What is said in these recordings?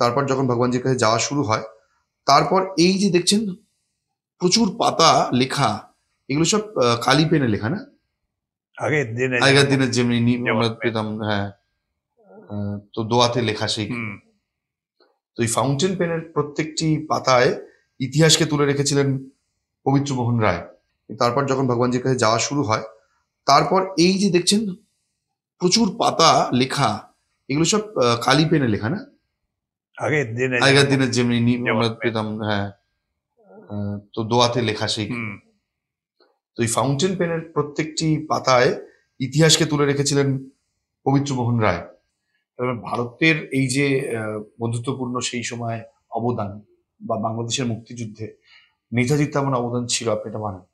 তারপর যখন ভগবানজির কাছে যাওয়া শুরু হয় তারপর এই যে দেখছেন প্রচুর পাতা লেখা এগুলো সব কালী পেনে লেখা না আগের দিনে আগের দিনের যেমনি আমরা পেতাম হ্যাঁ তো দোয়াতে লেখা সেই তো এই ফাউন্টেন পেনের প্রত্যেকটি পাতায় ইতিহাসকে তুলে রেখেছিলেন পবিত্র মোহন রায় তারপর যখন ভগবানজির কাছে যাওয়া শুরু হয় তারপর এই যে দেখছেন প্রচুর পাতা লেখা এগুলো সব কালী পেনে লেখা না আগের দিনে আগের দিনে যেমনি আমরা পেতাম হ্যাঁ তো দোয়াতে লেখা সেই তো এই ফাউন্টেন পেনের প্রত্যেকটি পাতায় ইতিহাসকে তুলে রেখেছিলেন পবিত্র মোহন রায় তবে ভারতের এই যে বন্ধুত্বপূর্ণ সেই সময় অবদান বা বাংলাদেশের মুক্তিযুদ্ধে নেতাজির তেমন অবদান ছিল আপনি এটা মানেন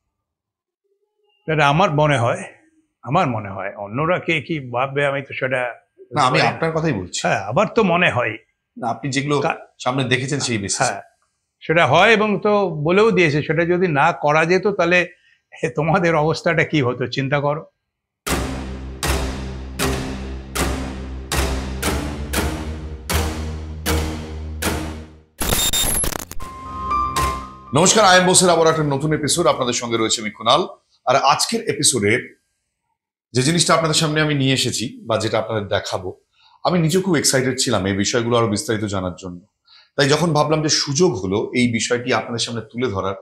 দাদা আমার মনে হয় আমার মনে হয় অন্যরা কে কি ভাববে আমি তো সেটা না আমি আপনার কথাই বলছি হ্যাঁ আবার তো মনে হয় আপনি যেগুলো সামনে দেখেছেন সেই বেশি হ্যাঁ সেটা হয় এবং তো বলেও দিয়েছে সেটা যদি না করা যেত তাহলে তোমাদের অবস্থাটা কি হতো চিন্তা করো নমস্কার আই এম বোসের আবার একটা নতুন এপিসোড আপনাদের সঙ্গে রয়েছে আমি কুনাল আর আজকের এপিসোডে যে জিনিসটা আপনাদের সামনে আমি নিয়ে এসেছি বা যেটা আপনাদের দেখাবো আমি নিজে খুব এক্সাইটেড ছিলাম এই বিষয়গুলো আরো বিস্তারিত জানার জন্য তাই যখন ভাবলাম যে সুযোগ হলো এই বিষয়টি আপনাদের সামনে তুলে ধরার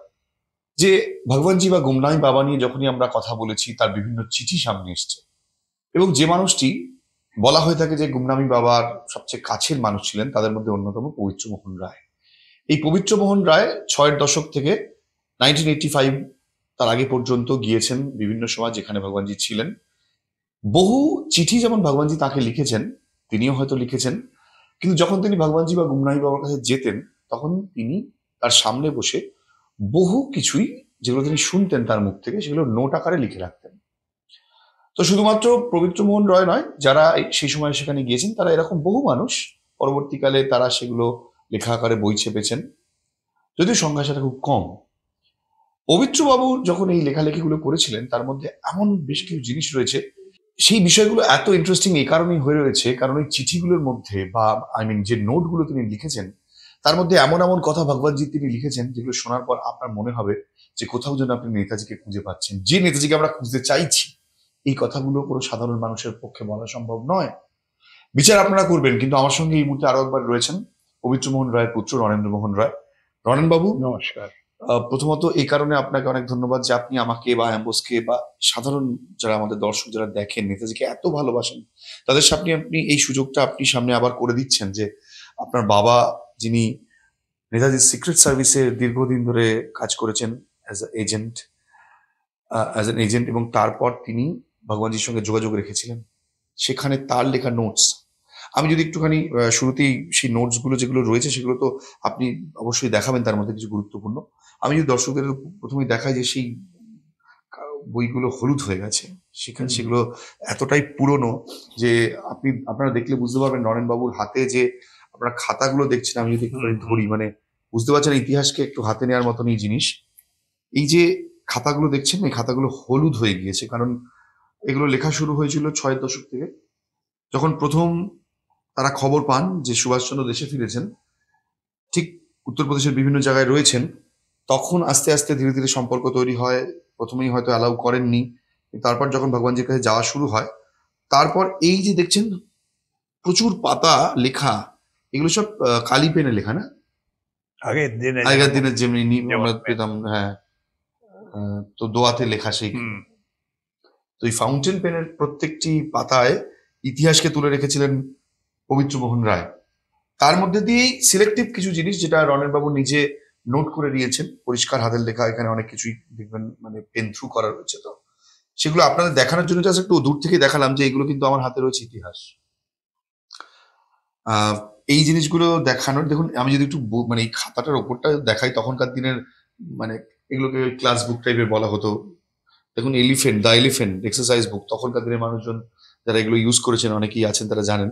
যে ভগবানজি বা গুমনামি বাবা নিয়ে যখনই আমরা কথা বলেছি তার বিভিন্ন চিঠি সামনে এসছে এবং যে মানুষটি বলা হয়ে থাকে যে গুমনামি বাবার সবচেয়ে কাছের মানুষ ছিলেন তাদের মধ্যে অন্যতম পবিত্র মোহন রায় এই পবিত্র মোহন রায় ছয়ের দশক থেকে নাইনটিন এইটি ফাইভ তার আগে পর্যন্ত গিয়েছেন বিভিন্ন সময় যেখানে ভগবানজি ছিলেন বহু চিঠি যেমন ভগবানজি তাকে লিখেছেন তিনিও হয়তো লিখেছেন কিন্তু যখন তিনি ভগবানজি বা গুমনাহি বাবার কাছে যেতেন তখন তিনি তার সামনে বসে বহু কিছুই যেগুলো তিনি শুনতেন তার মুখ থেকে সেগুলো নোট আকারে লিখে রাখতেন তো শুধুমাত্র পবিত্র মোহন রয় নয় যারা সেই সময় সেখানে গিয়েছেন তারা এরকম বহু মানুষ পরবর্তীকালে তারা সেগুলো লেখা আকারে বই ছেপেছেন যদিও সংখ্যা সেটা খুব কম পবিত্রবাবু যখন এই লেখালেখিগুলো করেছিলেন তার মধ্যে এমন বেশ কিছু জিনিস রয়েছে সেই বিষয়গুলো এত ইন্টারেস্টিং এই কারণেই হয়ে রয়েছে কারণ ওই চিঠিগুলোর মধ্যে বা আই মিন যে নোটগুলো তিনি লিখেছেন তার মধ্যে এমন এমন কথা ভগবানজি তিনি লিখেছেন যেগুলো শোনার পর আপনার মনে হবে যে কোথাও যেন আপনি নেতাজিকে খুঁজে পাচ্ছেন যে নেতাজিকে আমরা খুঁজতে চাইছি এই কথাগুলো কোনো সাধারণ মানুষের পক্ষে বলা সম্ভব নয় বিচার আপনারা করবেন কিন্তু আমার সঙ্গে এই মুহূর্তে আরো একবার রয়েছেন পবিত্রমোহন রায়ের পুত্র নরেন্দ্র মোহন রায় রণেনবাবু নমস্কার প্রথমত এই কারণে আপনাকে অনেক ধন্যবাদ যে আপনি আমাকে বা অ্যাম্বোসকে বা সাধারণ যারা আমাদের দর্শক যারা দেখেন নেতাজিকে এত ভালোবাসেন তাদের সামনে আপনি এই সুযোগটা আপনি সামনে আবার করে দিচ্ছেন যে আপনার বাবা যিনি নেতাজি সিক্রেট সার্ভিসে দীর্ঘদিন ধরে কাজ করেছেন as a agent as an agent এবং তারপর তিনি ভগবানজির সঙ্গে যোগাযোগ রেখেছিলেন সেখানে তার লেখা নোটস আমি যদি একটুখানি শুরুতেই সেই নোটসগুলো যেগুলো রয়েছে সেগুলো তো আপনি অবশ্যই দেখাবেন তার মধ্যে কিছু গুরুত্বপূর্ণ আমি যদি দর্শকদের প্রথমে দেখাই যে সেই বইগুলো হলুদ হয়ে গেছে সেখানে সেগুলো এতটাই পুরনো যে আপনি আপনারা দেখলে বুঝতে পারবেন নরেন বাবুর হাতে যে আপনারা খাতাগুলো দেখছেন আমি যদি একটুখানি ধরি মানে বুঝতে পারছেন ইতিহাসকে একটু হাতে নেওয়ার মতন এই জিনিস এই যে খাতাগুলো দেখছেন এই খাতাগুলো হলুদ হয়ে গিয়েছে কারণ এগুলো লেখা শুরু হয়েছিল ছয় দশক থেকে যখন প্রথম তারা খবর পান যে সুভাষচন্দ্র দেশে ফিরেছেন ঠিক উত্তরপ্রদেশের বিভিন্ন জায়গায় রয়েছেন তখন আস্তে আস্তে ধীরে ধীরে সম্পর্ক তৈরি হয় প্রথমেই হয়তো অ্যালাউ করেননি তারপর যখন ভগবানজির কাছে যাওয়া শুরু হয় তারপর এই যে দেখছেন প্রচুর পাতা লেখা এগুলো সব কালী পেনে লেখা না আগের দিনে দিনের যেমনি আমরা পেতাম হ্যাঁ তো দোয়াতে লেখা সেই তো এই ফাউন্টেন পেনের প্রত্যেকটি পাতায় ইতিহাসকে তুলে রেখেছিলেন পবিত্রমোহন রায় তার মধ্যে দিয়েই সিলেক্টিভ কিছু জিনিস যেটা রনের বাবু নিজে নোট করে দিয়েছেন পরিষ্কার হাতের লেখা এখানে অনেক কিছুই দেখবেন মানে পেন থ্রু করা রয়েছে তো সেগুলো আপনাদের দেখানোর জন্য জাস্ট একটু দূর থেকে দেখালাম যে এগুলো কিন্তু আমার হাতে রয়েছে ইতিহাস এই জিনিসগুলো দেখানোর দেখুন আমি যদি একটু মানে এই খাতাটার ওপরটা দেখাই তখনকার দিনের মানে এগুলোকে ক্লাস বুক টাইপের বলা হতো দেখুন elephant the elephant exercise book তখনকার দিনের মানুষজন যারা এগুলো ইউজ করেছেন অনেকেই আছেন তারা জানেন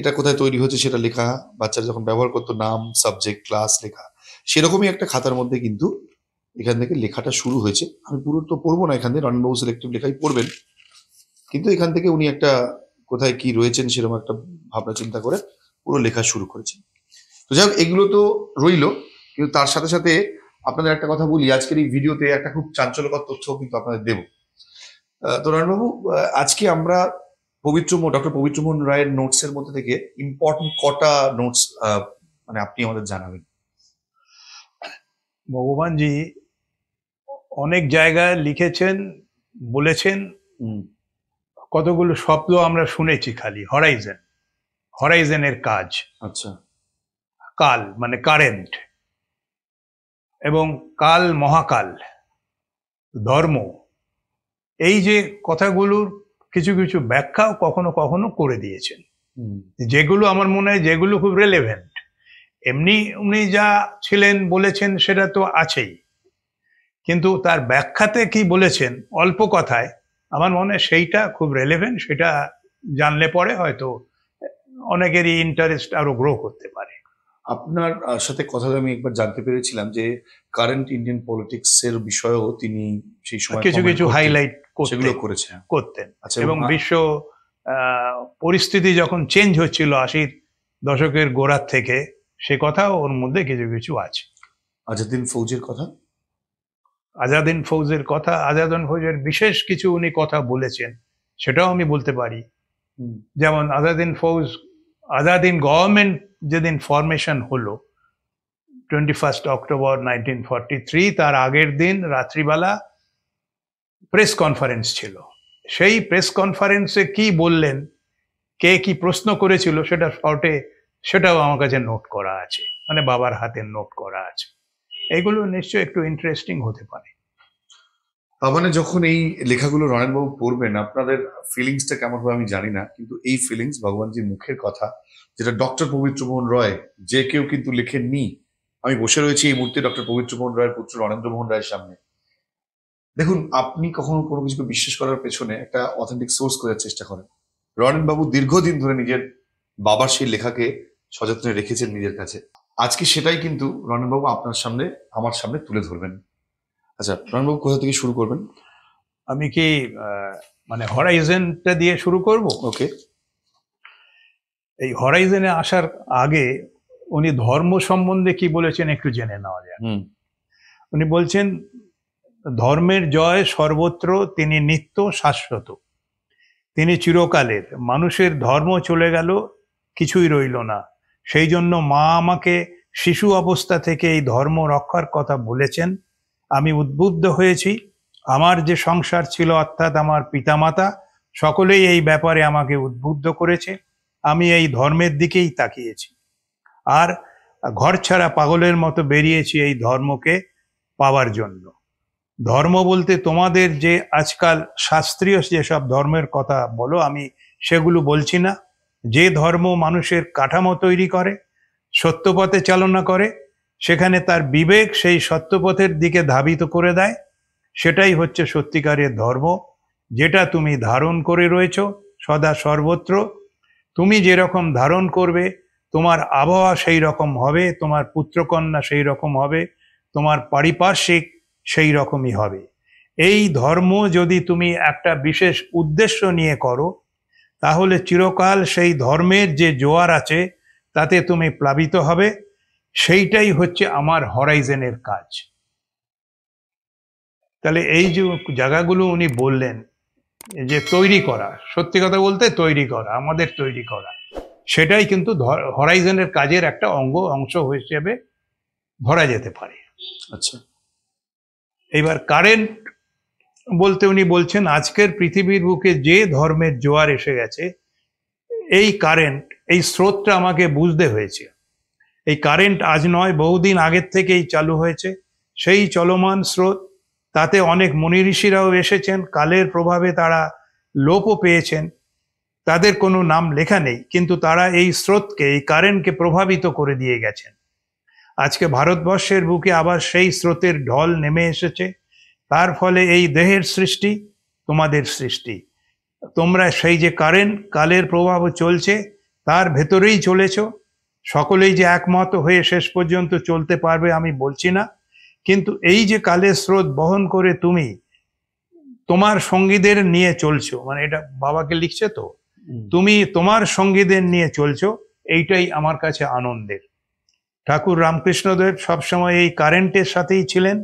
এটা কোথায় তৈরি হচ্ছে সেটা লেখা বাচ্চারা যখন ব্যবহার করতো নাম সাবজেক্ট ক্লাস লেখা সেরকমই একটা খাতার মধ্যে কিন্তু এখান থেকে লেখাটা শুরু হয়েছে আমি পুরো তো পড়বো না এখান থেকে রণবাবু সিলেক্টিভ লেখাই পড়বেন কিন্তু এখান থেকে উনি একটা কোথায় কি রয়েছেন সেরকম একটা ভাবনা চিন্তা করে পুরো লেখা শুরু করেছেন তো যাই এগুলো তো রইল কিন্তু তার সাথে সাথে আপনাদের একটা কথা বলি আজকের এই ভিডিওতে একটা খুব চাঞ্চল্যকর তথ্য কিন্তু আপনাদের দেব তো রণবাবু আজকে আমরা পবিত্র ডক্টর পবিত্রমোহন রায়ের নোটস এর মধ্যে থেকে ইম্পর্টেন্ট কটা নোটস মানে আপনি আমাদের জানাবেন ভগবানজি অনেক জায়গায় লিখেছেন বলেছেন কতগুলো শব্দ আমরা শুনেছি খালি হরাইজেন হরাইজেনের কাজ আচ্ছা কাল মানে কারেন্ট এবং কাল মহাকাল ধর্ম এই যে কথাগুলোর কিছু কিছু ব্যাখ্যাও কখনো কখনো করে দিয়েছেন যেগুলো আমার মনে হয় যেগুলো খুব রেলেভেন্ট এমনি উনি যা ছিলেন বলেছেন সেটা তো আছেই কিন্তু তার ব্যাখ্যাতে কি বলেছেন অল্প কথায় আমার মনে হয় সেইটা খুব রেলেভেন্ট সেটা জানলে পরে হয়তো অনেকেরই ইন্টারেস্ট আরো গ্রো করতে পারে আপনার সাথে কথা আমি একবার জানতে পেরেছিলাম যে কারেন্ট ইন্ডিয়ান পলিটিক্স এর বিষয়েও তিনি সেই সময় কিছু কিছু হাইলাইট সেগুলো করেছে করতেন আচ্ছা, এবং বিশ্ব পরিস্থিতি যখন চেঞ্জ হচ্ছিল আশির দশকের গোড়ার থেকে সে কথা ওর মধ্যে কিছু কিছু আছে আজাদিন ফৌজের কথা আজাদিন ফৌজের কথা আজাদিন ফৌজের বিশেষ কিছু উনি কথা বলেছেন সেটাও আমি বলতে পারি যেমন আজাদিন ফৌজ আজাদিন গভর্নমেন্ট যেদিন ফরমেশন হলো twenty first October nineteen forty three তার আগের দিন রাত্রিবেলা প্রেস কনফারেন্স ছিল সেই প্রেস কনফারেন্সে কি বললেন কে কি প্রশ্ন করেছিল সেটা শর্টে সেটাও আমার কাছে নোট করা আছে মানে বাবার হাতে নোট করা আছে এগুলো নিশ্চয় একটু ইন্টারেস্টিং হতে পারে তার মানে যখন এই লেখাগুলো রয়নবাবু পড়বেন আপনাদের ফিলিংসটা কেমন হবে আমি জানি না কিন্তু এই ফিলিংস ভগবানজির মুখের কথা যেটা ডক্টর পবিত্রমোহন রয় যে কেউ কিন্তু লেখেননি আমি বসে রয়েছি এই মুহূর্তে ডক্টর পবিত্রমোহন রায়ের পুত্র মোহন রায়ের সামনে দেখুন আপনি কখনো কোনো কিছুকে বিশ্বাস করার পেছনে একটা অথেন্টিক সোর্স খোঁজার চেষ্টা করেন রনেন বাবু দীর্ঘদিন ধরে নিজের বাবার সেই লেখাকে সযত্নে রেখেছেন নিজের কাছে আজকে সেটাই কিন্তু রনেন বাবু আপনার সামনে আমার সামনে তুলে ধরবেন আচ্ছা রনেন বাবু কোথা থেকে শুরু করবেন আমি কি মানে হরাইজেনটা দিয়ে শুরু করব ওকে এই হরাইজেনে আসার আগে উনি ধর্ম সম্বন্ধে কি বলেছেন একটু জেনে নেওয়া যায় উনি বলছেন ধর্মের জয় সর্বত্র তিনি নিত্য শাশ্বত তিনি চিরকালের মানুষের ধর্ম চলে গেল কিছুই রইল না সেই জন্য মা আমাকে শিশু অবস্থা থেকে এই ধর্ম রক্ষার কথা বলেছেন আমি উদ্বুদ্ধ হয়েছি আমার যে সংসার ছিল অর্থাৎ আমার পিতামাতা সকলেই এই ব্যাপারে আমাকে উদ্বুদ্ধ করেছে আমি এই ধর্মের দিকেই তাকিয়েছি আর ঘর ছাড়া পাগলের মতো বেরিয়েছি এই ধর্মকে পাওয়ার জন্য ধর্ম বলতে তোমাদের যে আজকাল শাস্ত্রীয় যেসব ধর্মের কথা বলো আমি সেগুলো বলছি না যে ধর্ম মানুষের কাঠামো তৈরি করে সত্যপথে চালনা করে সেখানে তার বিবেক সেই সত্যপথের দিকে ধাবিত করে দেয় সেটাই হচ্ছে সত্যিকারের ধর্ম যেটা তুমি ধারণ করে রয়েছ সদা সর্বত্র তুমি যেরকম ধারণ করবে তোমার আবহাওয়া সেই রকম হবে তোমার পুত্রকন্যা সেই রকম হবে তোমার পারিপার্শ্বিক সেই রকমই হবে এই ধর্ম যদি তুমি একটা বিশেষ উদ্দেশ্য নিয়ে করো তাহলে চিরকাল সেই ধর্মের যে জোয়ার আছে তাতে তুমি প্লাবিত হবে সেইটাই হচ্ছে আমার হরাইজেনের কাজ তাহলে এই যে জায়গাগুলো উনি বললেন যে তৈরি করা সত্যি কথা বলতে তৈরি করা আমাদের তৈরি করা সেটাই কিন্তু হরাইজেনের কাজের একটা অঙ্গ অংশ হিসেবে ধরা যেতে পারে আচ্ছা এবার কারেন্ট বলতে উনি বলছেন আজকের পৃথিবীর বুকে যে ধর্মের জোয়ার এসে গেছে এই কারেন্ট এই স্রোতটা আমাকে বুঝতে হয়েছে এই কারেন্ট আজ নয় বহুদিন আগের থেকেই চালু হয়েছে সেই চলমান স্রোত তাতে অনেক মুনি ঋষিরাও এসেছেন কালের প্রভাবে তারা লোপও পেয়েছেন তাদের কোনো নাম লেখা নেই কিন্তু তারা এই স্রোতকে এই কারেন্টকে প্রভাবিত করে দিয়ে গেছেন আজকে ভারতবর্ষের বুকে আবার সেই স্রোতের ঢল নেমে এসেছে তার ফলে এই দেহের সৃষ্টি তোমাদের সৃষ্টি তোমরা সেই যে কারেন্ট কালের প্রভাব চলছে তার ভেতরেই চলেছ সকলেই যে একমত হয়ে শেষ পর্যন্ত চলতে পারবে আমি বলছি না কিন্তু এই যে কালের স্রোত বহন করে তুমি তোমার সঙ্গীদের নিয়ে চলছো মানে এটা বাবাকে লিখছে তো তুমি তোমার সঙ্গীদের নিয়ে চলছো এইটাই আমার কাছে আনন্দের ঠাকুর রামকৃষ্ণদেব সবসময় এই কারেন্টের সাথেই ছিলেন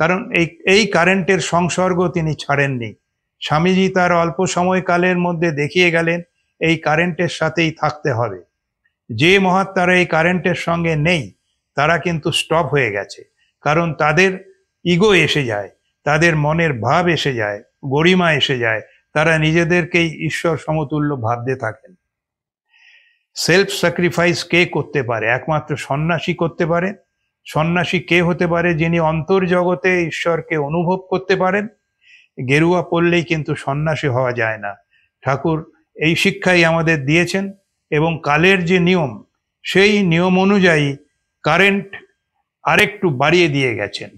কারণ এই এই কারেন্টের সংসর্গ তিনি ছাড়েননি স্বামীজি তার অল্প সময়কালের মধ্যে দেখিয়ে গেলেন এই কারেন্টের সাথেই থাকতে হবে যে মহাত্মারা এই কারেন্টের সঙ্গে নেই তারা কিন্তু স্টপ হয়ে গেছে কারণ তাদের ইগো এসে যায় তাদের মনের ভাব এসে যায় গরিমা এসে যায় তারা নিজেদেরকেই ঈশ্বর সমতুল্য ভাবতে থাকেন সেলফ স্যাক্রিফাইস কে করতে পারে একমাত্র সন্ন্যাসী করতে পারে সন্ন্যাসী কে হতে পারে যিনি অন্তর্জগতে ঈশ্বরকে অনুভব করতে পারেন গেরুয়া পড়লেই কিন্তু সন্ন্যাসী হওয়া যায় না ঠাকুর এই শিক্ষাই আমাদের দিয়েছেন এবং কালের যে নিয়ম সেই নিয়ম অনুযায়ী কারেন্ট আরেকটু বাড়িয়ে দিয়ে গেছেন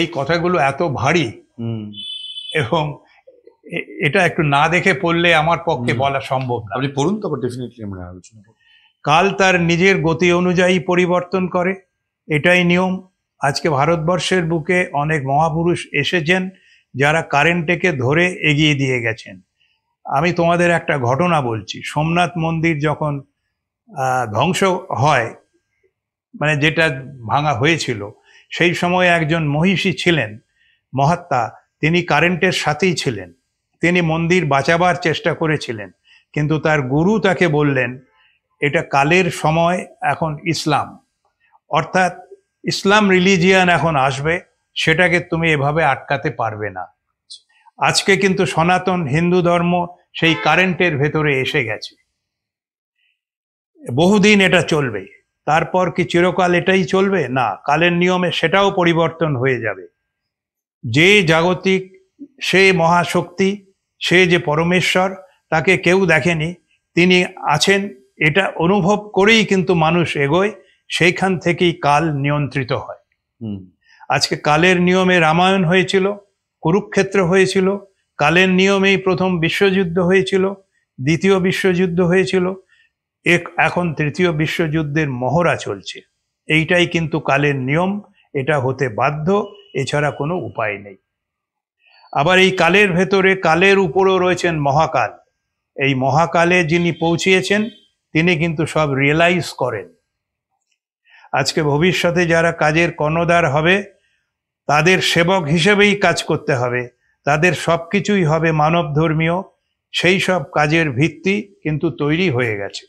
এই কথাগুলো এত ভারী এবং এটা একটু না দেখে পড়লে আমার পক্ষে বলা সম্ভব আপনি পড়ুন তারপর ডেফিনেটলি আমরা আলোচনা করব কাল তার নিজের গতি অনুযায়ী পরিবর্তন করে এটাই নিয়ম আজকে ভারতবর্ষের বুকে অনেক মহাপুরুষ এসেছেন যারা কারেন্টকে ধরে এগিয়ে দিয়ে গেছেন আমি তোমাদের একটা ঘটনা বলছি সোমনাথ মন্দির যখন ধ্বংস হয় মানে যেটা ভাঙা হয়েছিল সেই সময় একজন মহিষী ছিলেন মহাত্মা তিনি কারেন্টের সাথেই ছিলেন তিনি মন্দির বাঁচাবার চেষ্টা করেছিলেন কিন্তু তার গুরু তাকে বললেন এটা কালের সময় এখন ইসলাম অর্থাৎ ইসলাম রিলিজিয়ান এখন আসবে সেটাকে তুমি এভাবে আটকাতে পারবে না আজকে কিন্তু সনাতন হিন্দু ধর্ম সেই কারেন্টের ভেতরে এসে গেছে বহুদিন এটা চলবে তারপর কি চিরকাল এটাই চলবে না কালের নিয়মে সেটাও পরিবর্তন হয়ে যাবে যে জাগতিক সে মহাশক্তি সে যে পরমেশ্বর তাকে কেউ দেখেনি তিনি আছেন এটা অনুভব করেই কিন্তু মানুষ এগোয় সেইখান থেকেই কাল নিয়ন্ত্রিত হয় আজকে কালের নিয়মে রামায়ণ হয়েছিল কুরুক্ষেত্র হয়েছিল কালের নিয়মেই প্রথম বিশ্বযুদ্ধ হয়েছিল দ্বিতীয় বিশ্বযুদ্ধ হয়েছিল এক এখন তৃতীয় বিশ্বযুদ্ধের মহড়া চলছে এইটাই কিন্তু কালের নিয়ম এটা হতে বাধ্য এছাড়া কোনো উপায় নেই আবার এই কালের ভেতরে কালের উপরেও রয়েছেন মহাকাল এই মহাকালে যিনি পৌঁছিয়েছেন তিনি কিন্তু সব রিয়েলাইজ করেন আজকে ভবিষ্যতে যারা কাজের কর্ণদার হবে তাদের সেবক হিসেবেই কাজ করতে হবে তাদের সব কিছুই হবে মানব ধর্মীয় সেই সব কাজের ভিত্তি কিন্তু তৈরি হয়ে গেছে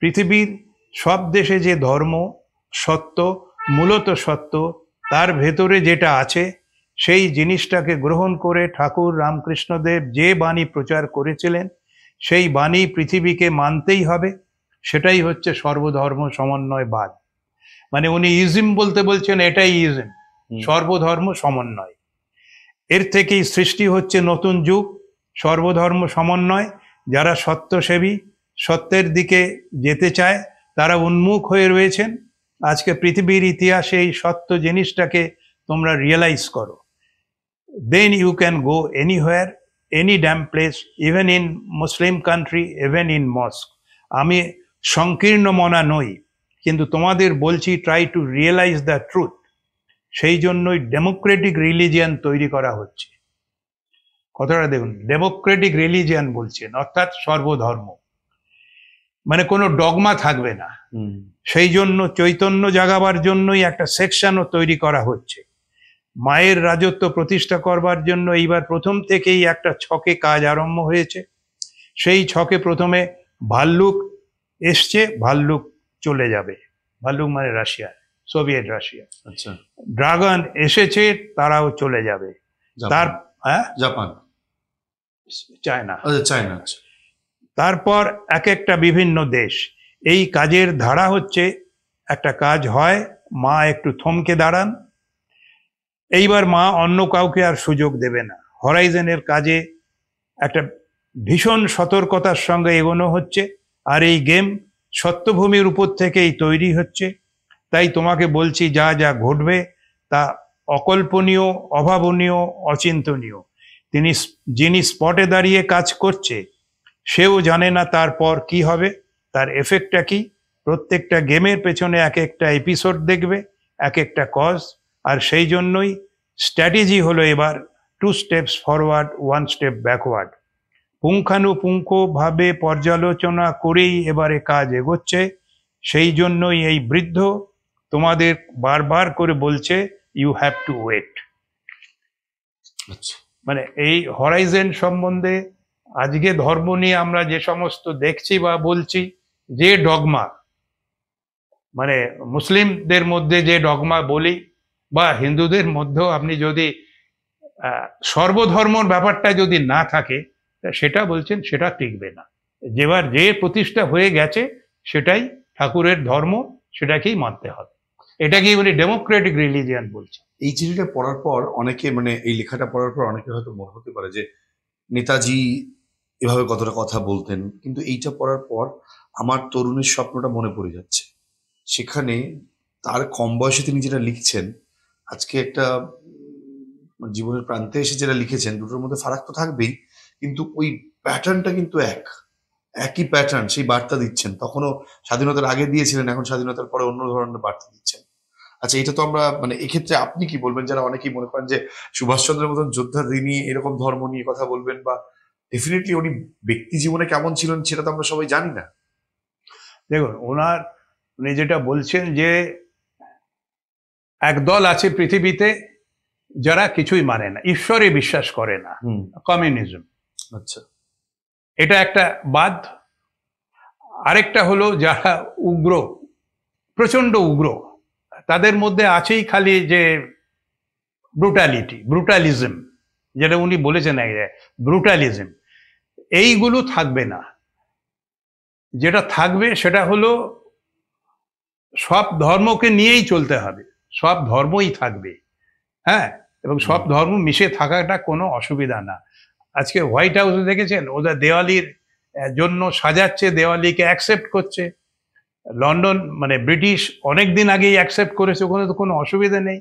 পৃথিবীর সব দেশে যে ধর্ম সত্য মূলত সত্য তার ভেতরে যেটা আছে সেই জিনিসটাকে গ্রহণ করে ঠাকুর রামকৃষ্ণদেব যে বাণী প্রচার করেছিলেন সেই বাণী পৃথিবীকে মানতেই হবে সেটাই হচ্ছে সর্বধর্ম সমন্বয় বাদ মানে উনি ইজিম বলতে বলছেন এটাই ইজিম সর্বধর্ম সমন্বয় এর থেকেই সৃষ্টি হচ্ছে নতুন যুগ সর্বধর্ম সমন্বয় যারা সত্যসেবী সত্যের দিকে যেতে চায় তারা উন্মুখ হয়ে রয়েছেন আজকে পৃথিবীর ইতিহাসে এই সত্য জিনিসটাকে তোমরা রিয়েলাইজ করো then you can go anywhere, any damn place, even in Muslim country, even in mosque. আমি সংকীর্ণ মনা নই কিন্তু তোমাদের বলছি try to realise the truth সেই জন্যই ডেমোক্রেটিক রিলিজিয়ান তৈরি করা হচ্ছে কথাটা দেখুন ডেমোক্রেটিক রিলিজিয়ান বলছেন অর্থাৎ সর্বধর্ম মানে কোনো ডগমা থাকবে না সেই জন্য চৈতন্য জাগাবার জন্যই একটা সেকশনও তৈরি করা হচ্ছে মায়ের রাজত্ব প্রতিষ্ঠা করবার জন্য এইবার প্রথম থেকেই একটা ছকে কাজ আরম্ভ হয়েছে সেই ছকে প্রথমে ভাল্লুক এসছে ভাল্লুক চলে যাবে ভাল্লুক মানে রাশিয়া সোভিয়েত রাশিয়া আচ্ছা ড্রাগন এসেছে তারাও চলে যাবে তার হ্যাঁ জাপান চায়না আচ্ছা, চায়না আচ্ছা। তারপর এক একটা বিভিন্ন দেশ এই কাজের ধারা হচ্ছে একটা কাজ হয় মা একটু থমকে দাঁড়ান এইবার মা অন্য কাউকে আর সুযোগ দেবে না হরাইজেনের কাজে একটা ভীষণ সতর্কতার সঙ্গে এগোনো হচ্ছে আর এই গেম সত্যভূমির উপর থেকেই তৈরি হচ্ছে তাই তোমাকে বলছি যা যা ঘটবে তা অকল্পনীয় অভাবনীয় অচিন্তনীয় তিনি যিনি স্পটে দাঁড়িয়ে কাজ করছে সেও জানে না তারপর কি হবে তার এফেক্টটা কি প্রত্যেকটা গেমের পেছনে এক একটা এপিসোড দেখবে এক একটা কজ আর সেই জন্যই স্ট্র্যাটেজি হলো এবার two steps forward one step backward পুঙ্খানুপুঙ্খভাবে পর্যালোচনা করেই এবারে কাজ এগোচ্ছে সেই জন্যই এই বৃদ্ধ তোমাদের বারবার করে বলছে ইউ হ্যাভ টু ওয়েট মানে এই হরাইজেন সম্বন্ধে আজকে ধর্ম নিয়ে আমরা যে সমস্ত দেখছি বা বলছি যে ডগমা মানে মুসলিমদের মধ্যে যে ডগমা বলি বা হিন্দুদের মধ্যেও আপনি যদি সর্বধর্মর ব্যাপারটা যদি না থাকে সেটা বলছেন সেটা টিকবে না যেবার যে প্রতিষ্ঠা হয়ে গেছে সেটাই ঠাকুরের ধর্ম সেটাকেই মানতে হবে এটাকেই মানে ডেমোক্রেটিক রিলিজিয়ান বলছে এই চিঠিটা পড়ার পর অনেকে মানে এই লেখাটা পড়ার পর অনেকে হয়তো মনে হতে পারে যে নেতাজি এভাবে কতটা কথা বলতেন কিন্তু এইটা পড়ার পর আমার তরুণের স্বপ্নটা মনে পড়ে যাচ্ছে সেখানে তার কম বয়সে তিনি যেটা লিখছেন আজকে একটা জীবনের প্রান্তে এসে যেটা লিখেছেন দুটোর মধ্যে ফারাক তো থাকবেই কিন্তু ওই প্যাটার্নটা কিন্তু এক একই প্যাটার্ন সেই বার্তা দিচ্ছেন তখনও স্বাধীনতার আগে দিয়েছিলেন এখন স্বাধীনতার পরে অন্য ধরনের বার্তা দিচ্ছেন আচ্ছা এটা তো আমরা মানে এক্ষেত্রে আপনি কি বলবেন যারা অনেকেই মনে করেন যে সুভাষচন্দ্রের মতন যোদ্ধা তিনি এরকম ধর্ম নিয়ে কথা বলবেন বা ডেফিনেটলি উনি ব্যক্তি জীবনে কেমন ছিলেন সেটা তো আমরা সবাই জানি না দেখুন ওনার উনি যেটা বলছেন যে এক দল আছে পৃথিবীতে যারা কিছুই মানে না ঈশ্বরে বিশ্বাস করে না কমিউনিজম আচ্ছা এটা একটা বাদ আরেকটা হলো যারা উগ্র প্রচন্ড উগ্র তাদের মধ্যে আছেই খালি যে ব্রুটালিটি ব্রুটালিজম যেটা উনি বলেছেন ব্রুটালিজম এইগুলো থাকবে না যেটা থাকবে সেটা হলো সব ধর্মকে নিয়েই চলতে হবে সব ধর্মই থাকবে হ্যাঁ এবং সব ধর্ম মিশে থাকাটা কোনো অসুবিধা না আজকে হোয়াইট হাউসে দেখেছেন ওদের দেওয়ালির জন্য সাজাচ্ছে দেওয়ালিকে অ্যাকসেপ্ট করছে লন্ডন মানে ব্রিটিশ অনেক দিন আগেই অ্যাকসেপ্ট করেছে ওখানে তো কোনো অসুবিধা নেই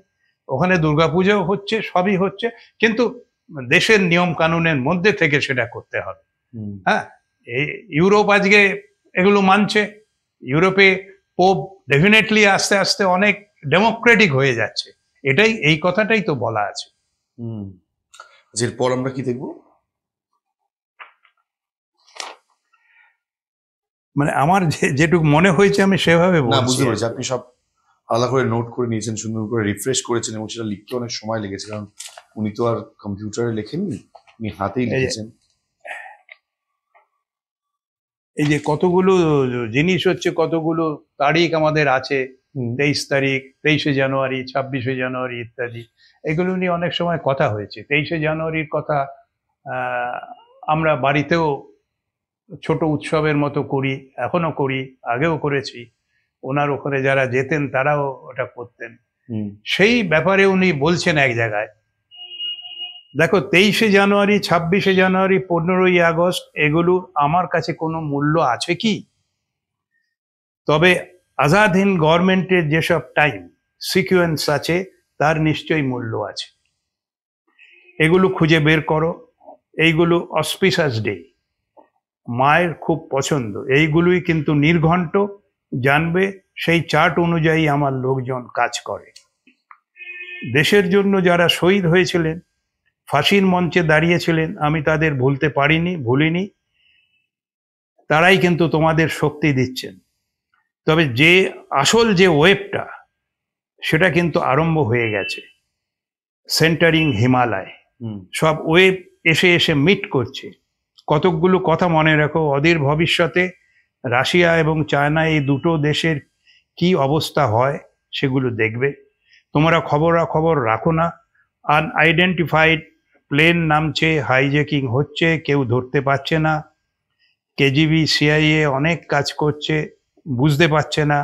ওখানে দুর্গাপূজাও হচ্ছে সবই হচ্ছে কিন্তু দেশের নিয়ম কানুনের মধ্যে থেকে সেটা করতে হবে হ্যাঁ ইউরোপ আজকে এগুলো মানছে ইউরোপে পোপ ডেফিনেটলি আস্তে আস্তে অনেক ডেমোক্রেটিক হয়ে যাচ্ছে এটাই এই কথাটাই তো বলা আছে হুম এরপর আমরা কি দেখব মানে আমার যেটুকু মনে হয়েছে আমি সেভাবে বুঝতে আপনি সব আলাদা করে নোট করে নিয়েছেন সুন্দর করে রিফ্রেশ করেছেন এবং সেটা লিখতে অনেক সময় লেগেছে কারণ উনি তো আর কম্পিউটারে লেখেননি উনি হাতেই লিখেছেন এই যে কতগুলো জিনিস হচ্ছে কতগুলো তারিখ আমাদের আছে তেইশ তারিখ তেইশে জানুয়ারি ছাব্বিশে জানুয়ারি ইত্যাদি এগুলো নিয়ে অনেক সময় কথা হয়েছে তেইশে জানুয়ারির কথা আমরা বাড়িতেও ছোট উৎসবের মতো করি এখনো করি আগেও করেছি ওনার ওখানে যারা যেতেন তারাও ওটা করতেন সেই ব্যাপারে উনি বলছেন এক জায়গায় দেখো তেইশে জানুয়ারি ছাব্বিশে জানুয়ারি পনেরোই আগস্ট এগুলো আমার কাছে কোনো মূল্য আছে কি তবে আজাদহীন গভর্নমেন্টের যেসব টাইম সিকুয়েন্স আছে তার নিশ্চয়ই মূল্য আছে এগুলো খুঁজে বের করো এইগুলো অসপিসাস ডে মায়ের খুব পছন্দ এইগুলোই কিন্তু নির্ঘণ্ট জানবে সেই চার্ট অনুযায়ী আমার লোকজন কাজ করে দেশের জন্য যারা শহীদ হয়েছিলেন ফাঁসির মঞ্চে দাঁড়িয়েছিলেন আমি তাদের ভুলতে পারিনি ভুলিনি তারাই কিন্তু তোমাদের শক্তি দিচ্ছেন তবে যে আসল যে ওয়েবটা সেটা কিন্তু আরম্ভ হয়ে গেছে সেন্টারিং হিমালয় সব ওয়েব এসে এসে মিট করছে কতকগুলো কথা মনে রাখো অদের ভবিষ্যতে রাশিয়া এবং চায়না এই দুটো দেশের কি অবস্থা হয় সেগুলো দেখবে তোমরা খবরাখবর রাখো না আনআইডেন্টিফাইড প্লেন নামছে হাইজ্যাকিং হচ্ছে কেউ ধরতে পারছে না কেজিবি সিআইএ অনেক কাজ করছে বুঝতে পারছে না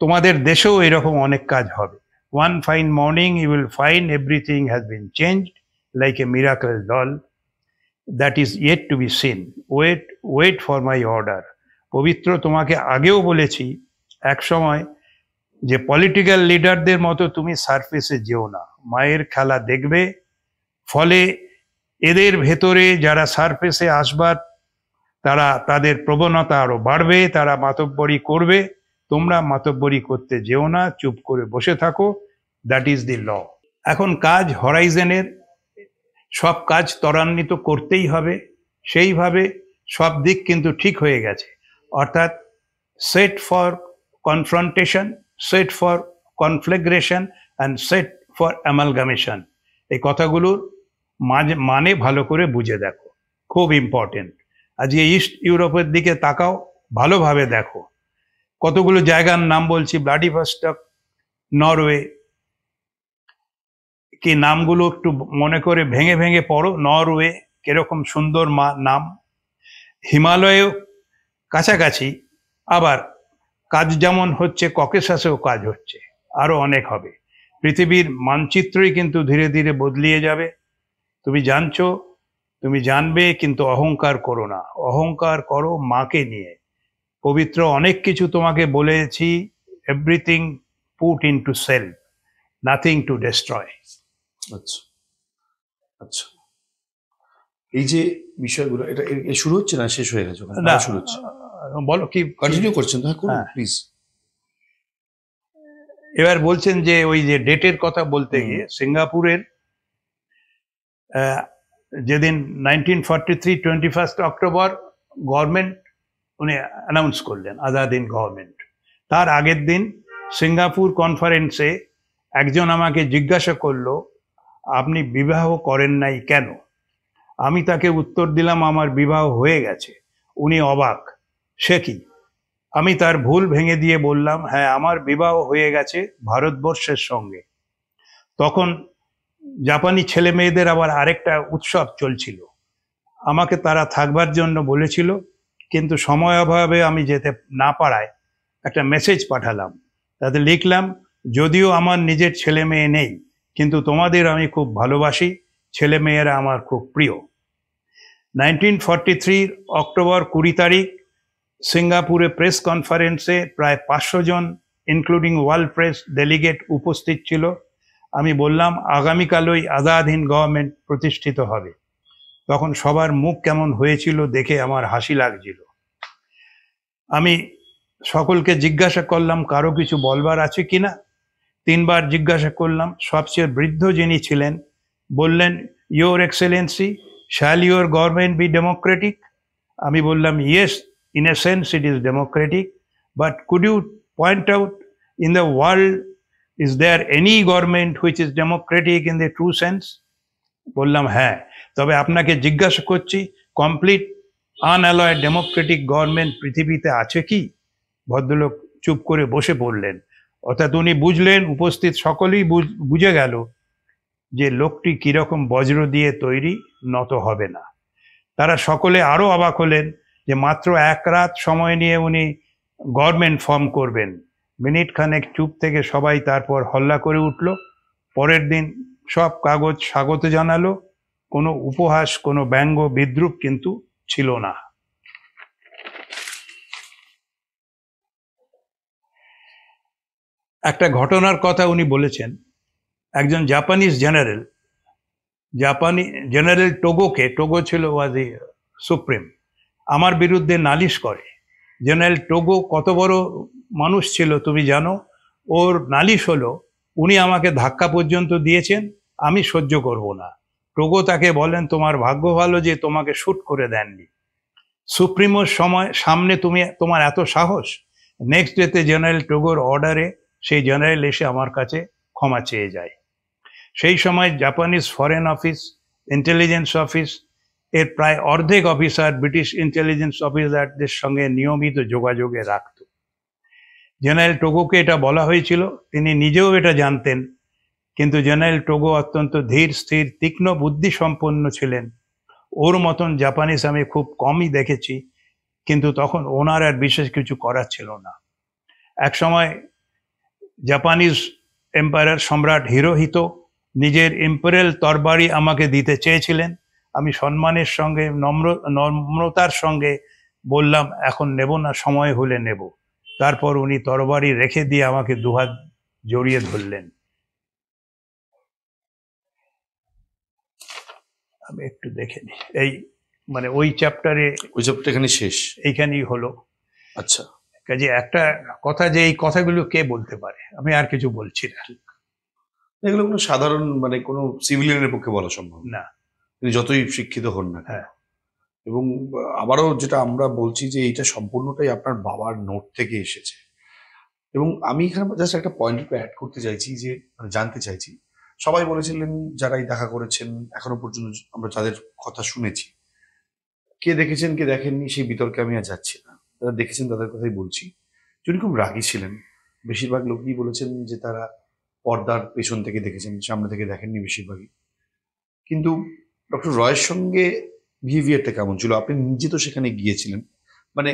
তোমাদের দেশেও এরকম অনেক কাজ হবে one fine morning you will find everything has been change like a miracle ডল that is yet to be seen wait wait for my order Pabitra তোমাকে আগেও বলেছি এক সময় যে পলিটিক্যাল লিডারদের মতো তুমি সার্ফেসে যেও না মায়ের খেলা দেখবে ফলে এদের ভেতরে যারা সার্ফেসে আসবার তারা তাদের প্রবণতা আরো বাড়বে তারা মাতব্বরি করবে তোমরা মাতব্বরি করতে যেও না চুপ করে বসে থাকো দ্যাট ইজ দি ল এখন কাজ হরাইজেনের সব কাজ ত্বরান্বিত করতেই হবে সেইভাবে সব দিক কিন্তু ঠিক হয়ে গেছে অর্থাৎ set for confrontation set for conflagration and set for amalgamation এই কথাগুলোর মানে ভালো করে বুঝে দেখো খুব ইম্পর্টেন্ট আজকে ইস্ট ইউরোপের দিকে তাকাও ভালোভাবে দেখো কতগুলো জায়গার নাম বলছি ব্লাডিভাস্টক নরওয়ে কি নামগুলো একটু মনে করে ভেঙে ভেঙে পড়ো নরওয়ে কিরকম সুন্দর মা নাম হিমালয়েও কাছাকাছি আবার কাজ যেমন হচ্ছে ককেশাসেও কাজ হচ্ছে আরও অনেক হবে পৃথিবীর মানচিত্রই কিন্তু ধীরে ধীরে বদলিয়ে যাবে তুমি জানছো তুমি জানবে কিন্তু অহংকার করো না অহংকার করো মাকে নিয়ে পবিত্র অনেক কিছু তোমাকে বলেছি everything put in to sell nothing to destroy আচ্ছা আচ্ছা এই যে বিষয়গুলো এটা শুরু হচ্ছে না শেষ হয়ে গেছে না শুরু হচ্ছে বলো কি কন্টিনিউ করছেন হ্যাঁ করুন প্লিজ হ্যাঁ। এবার বলছেন যে ওই যে ডেটের কথা বলতে গিয়ে সিঙ্গাপুরের যেদিন nineteen forty three twenty first October government উনি অ্যানাউন্স করলেন ইন গভর্নমেন্ট তার আগের দিন সিঙ্গাপুর কনফারেন্সে একজন আমাকে জিজ্ঞাসা করল আপনি বিবাহ করেন নাই কেন আমি তাকে উত্তর দিলাম আমার বিবাহ হয়ে গেছে উনি অবাক সে কি আমি তার ভুল ভেঙে দিয়ে বললাম হ্যাঁ আমার বিবাহ হয়ে গেছে ভারতবর্ষের সঙ্গে তখন জাপানি ছেলে মেয়েদের আবার আরেকটা উৎসব চলছিল আমাকে তারা থাকবার জন্য বলেছিল কিন্তু সময় অভাবে আমি যেতে না পারায় একটা মেসেজ পাঠালাম তাতে লিখলাম যদিও আমার নিজের ছেলে মেয়ে নেই কিন্তু তোমাদের আমি খুব ভালোবাসি ছেলে মেয়েরা আমার খুব প্রিয় নাইনটিন ফর্টি থ্রির অক্টোবর কুড়ি তারিখ সিঙ্গাপুরে প্রেস কনফারেন্সে প্রায় পাঁচশো জন ইনক্লুডিং ওয়ার্ল্ড প্রেস ডেলিগেট উপস্থিত ছিল আমি বললাম আগামীকাল ওই আজাদহীন গভর্নমেন্ট প্রতিষ্ঠিত হবে তখন সবার মুখ কেমন হয়েছিল দেখে আমার হাসি লাগছিল আমি সকলকে জিজ্ঞাসা করলাম কারো কিছু বলবার আছে কি না তিনবার জিজ্ঞাসা করলাম সবচেয়ে বৃদ্ধ যিনি ছিলেন বললেন your excellency shall your government be democratic আমি বললাম yes in a sense it is democratic but could you point out in the world is there any government which is democratic in the true sense বললাম হ্যাঁ তবে আপনাকে জিজ্ঞাসা করছি complete আনঅ্যালয়েড Democratic government পৃথিবীতে আছে কি ভদ্রলোক চুপ করে বসে পড়লেন অর্থাৎ উনি বুঝলেন উপস্থিত সকলেই বুঝে গেল যে লোকটি কীরকম বজ্র দিয়ে তৈরি নত হবে না তারা সকলে আরও অবাক হলেন যে মাত্র এক রাত সময় নিয়ে উনি গভর্নমেন্ট ফর্ম করবেন মিনিট খানেক চুপ থেকে সবাই তারপর হল্লা করে উঠল পরের দিন সব কাগজ স্বাগত জানালো কোনো উপহাস কোনো ব্যঙ্গ বিদ্রুপ কিন্তু ছিল না একটা ঘটনার কথা উনি বলেছেন একজন জাপানিজ জেনারেল জাপানি জেনারেল টোগোকে টোগো ছিল ওয়াজ সুপ্রিম আমার বিরুদ্ধে নালিশ করে জেনারেল টোগো কত বড় মানুষ ছিল তুমি জানো ওর নালিশ হলো উনি আমাকে ধাক্কা পর্যন্ত দিয়েছেন আমি সহ্য করব না প্রগো তাকে বলেন তোমার ভাগ্য ভালো যে তোমাকে শ্যুট করে দেননি সুপ্রিমোর সময় সামনে তুমি তোমার এত সাহস নেক্সট ডেতে জেনারেল টোগোর অর্ডারে সেই জেনারেল এসে আমার কাছে ক্ষমা চেয়ে যায় সেই সময় Japanese foreign office intelligence office এর প্রায় অর্ধেক অফিসার ব্রিটিশ ইন্টেলিজেন্স অফিসারদের সঙ্গে নিয়মিত যোগাযোগে রাখত জেনারেল টোগোকে এটা বলা হয়েছিল তিনি নিজেও এটা জানতেন কিন্তু জেনারেল টোগো অত্যন্ত ধীর স্থির তীক্ষ্ণ বুদ্ধি সম্পন্ন ছিলেন ওর মতন জাপানিজ আমি খুব কমই দেখেছি কিন্তু তখন ওনার আর বিশেষ কিছু করার ছিল না এক সময় জাপানিজ এম্পায়ার সম্রাট হিরোহিত নিজের ইম্পেরিয়াল তরবারি আমাকে দিতে চেয়েছিলেন আমি সম্মানের সঙ্গে নম্র নম্রতার সঙ্গে বললাম এখন নেব না সময় হলে নেব তারপর উনি তরবারি রেখে দিয়ে আমাকে দুহাত জড়িয়ে ধরলেন আমি একটু দেখে নি এই মানে ওই চ্যাপ্টারে ওই চ্যাপ্টার এখানে শেষ এইখানেই হলো আচ্ছা কাজে একটা কথা যে এই কথাগুলো কে বলতে পারে আমি আর কিছু বলছি না এগুলো কোনো সাধারণ মানে কোনো সিভিলিয়ানের পক্ষে বলা সম্ভব না তিনি যতই শিক্ষিত হন না হ্যাঁ এবং আবারও যেটা আমরা বলছি যে এইটা সম্পূর্ণটাই আপনার বাবার নোট থেকে এসেছে এবং আমি এখানে জাস্ট একটা পয়েন্ট অ্যাড করতে চাইছি যে মানে জানতে চাইছি সবাই বলেছিলেন যারাই দেখা করেছেন এখনো পর্যন্ত আমরা যাদের কথা শুনেছি কে দেখেছেন কে দেখেননি সেই বিতর্কে আমি আর যাচ্ছি না যারা দেখেছেন তাদের কথাই বলছি যিনি খুব রাগী ছিলেন বেশিরভাগ লোকই বলেছেন যে তারা পর্দার পেছন থেকে দেখেছেন সামনে থেকে দেখেননি বেশিরভাগই কিন্তু ডক্টর রয়ের সঙ্গে বিহেভিয়ারটা কেমন ছিল আপনি নিজে তো সেখানে গিয়েছিলেন মানে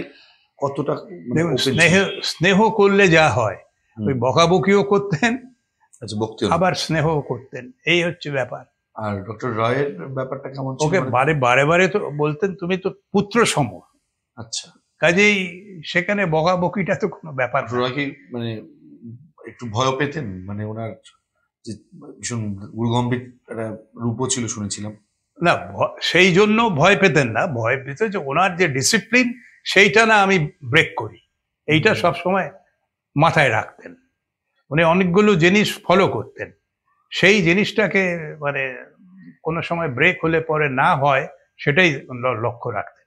কতটা মানে স্নেহ স্নেহ করলে যা হয় ওই বকাবকিও করতেন আচ্ছা, আবার স্নেহ করতেন এই হচ্ছে ব্যাপার আর ডক্টর রয়ের ব্যাপারটা কেমন ওকে মানে বারে বারে বারে তো বলতেন তুমি তো পুত্র সম আচ্ছা কাজেই সেখানে বকাবকিটা তো কোনো ব্যাপার রয় কি মানে একটু ভয় পেতেন মানে ওনার যে ভীষণ গুরুগম্ভীর একটা রূপও ছিল শুনেছিলাম না সেই জন্য ভয় পেতেন না ভয় পেতে যে ওনার যে ডিসিপ্লিন সেইটা না আমি ব্রেক করি এইটা সবসময় মাথায় রাখতেন উনি অনেকগুলো জিনিস ফলো করতেন সেই জিনিসটাকে মানে কোনো সময় ব্রেক হলে পরে না হয় সেটাই লক্ষ্য রাখতেন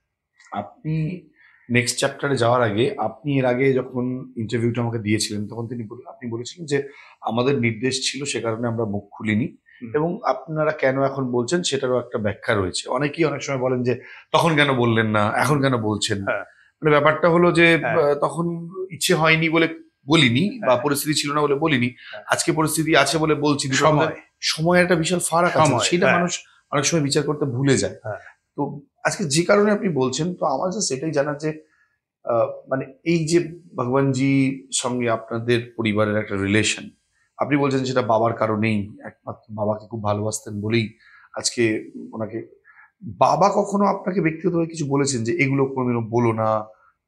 আপনি নেক্সট চ্যাপ্টারে যাওয়ার আগে আপনি এর আগে যখন ইন্টারভিউটা আমাকে দিয়েছিলেন তখন তিনি আপনি বলেছিলেন যে আমাদের নির্দেশ ছিল সে কারণে আমরা মুখ খুলিনি এবং আপনারা কেন এখন বলছেন সেটারও একটা ব্যাখ্যা রয়েছে অনেকেই অনেক সময় বলেন যে তখন কেন বললেন না এখন কেন বলছেন হ্যাঁ। মানে ব্যাপারটা হলো যে হ্যাঁ। তখন ইচ্ছে হয়নি বলে বলিনি হ্যাঁ। বা পরিস্থিতি ছিল না বলে বলিনি আজকে পরিস্থিতি আছে বলে বলছি সময় সময়ের একটা বিশাল ফারাক আছে সেটা মানুষ অনেক সময় বিচার করতে ভুলে যায় তো আজকে যে কারণে আপনি বলছেন তো আমার সেটাই জানার যে মানে এই যে ভগবানজি সঙ্গে আপনাদের পরিবারের একটা রিলেশন আপনি বলছেন সেটা বাবার কারণেই একমাত্র বাবাকে খুব ভালোবাসতেন বলেই আজকে ওনাকে বাবা কখনো আপনাকে ব্যক্তিগতভাবে কিছু বলেছেন যে এগুলো কোনোদিনও বলো না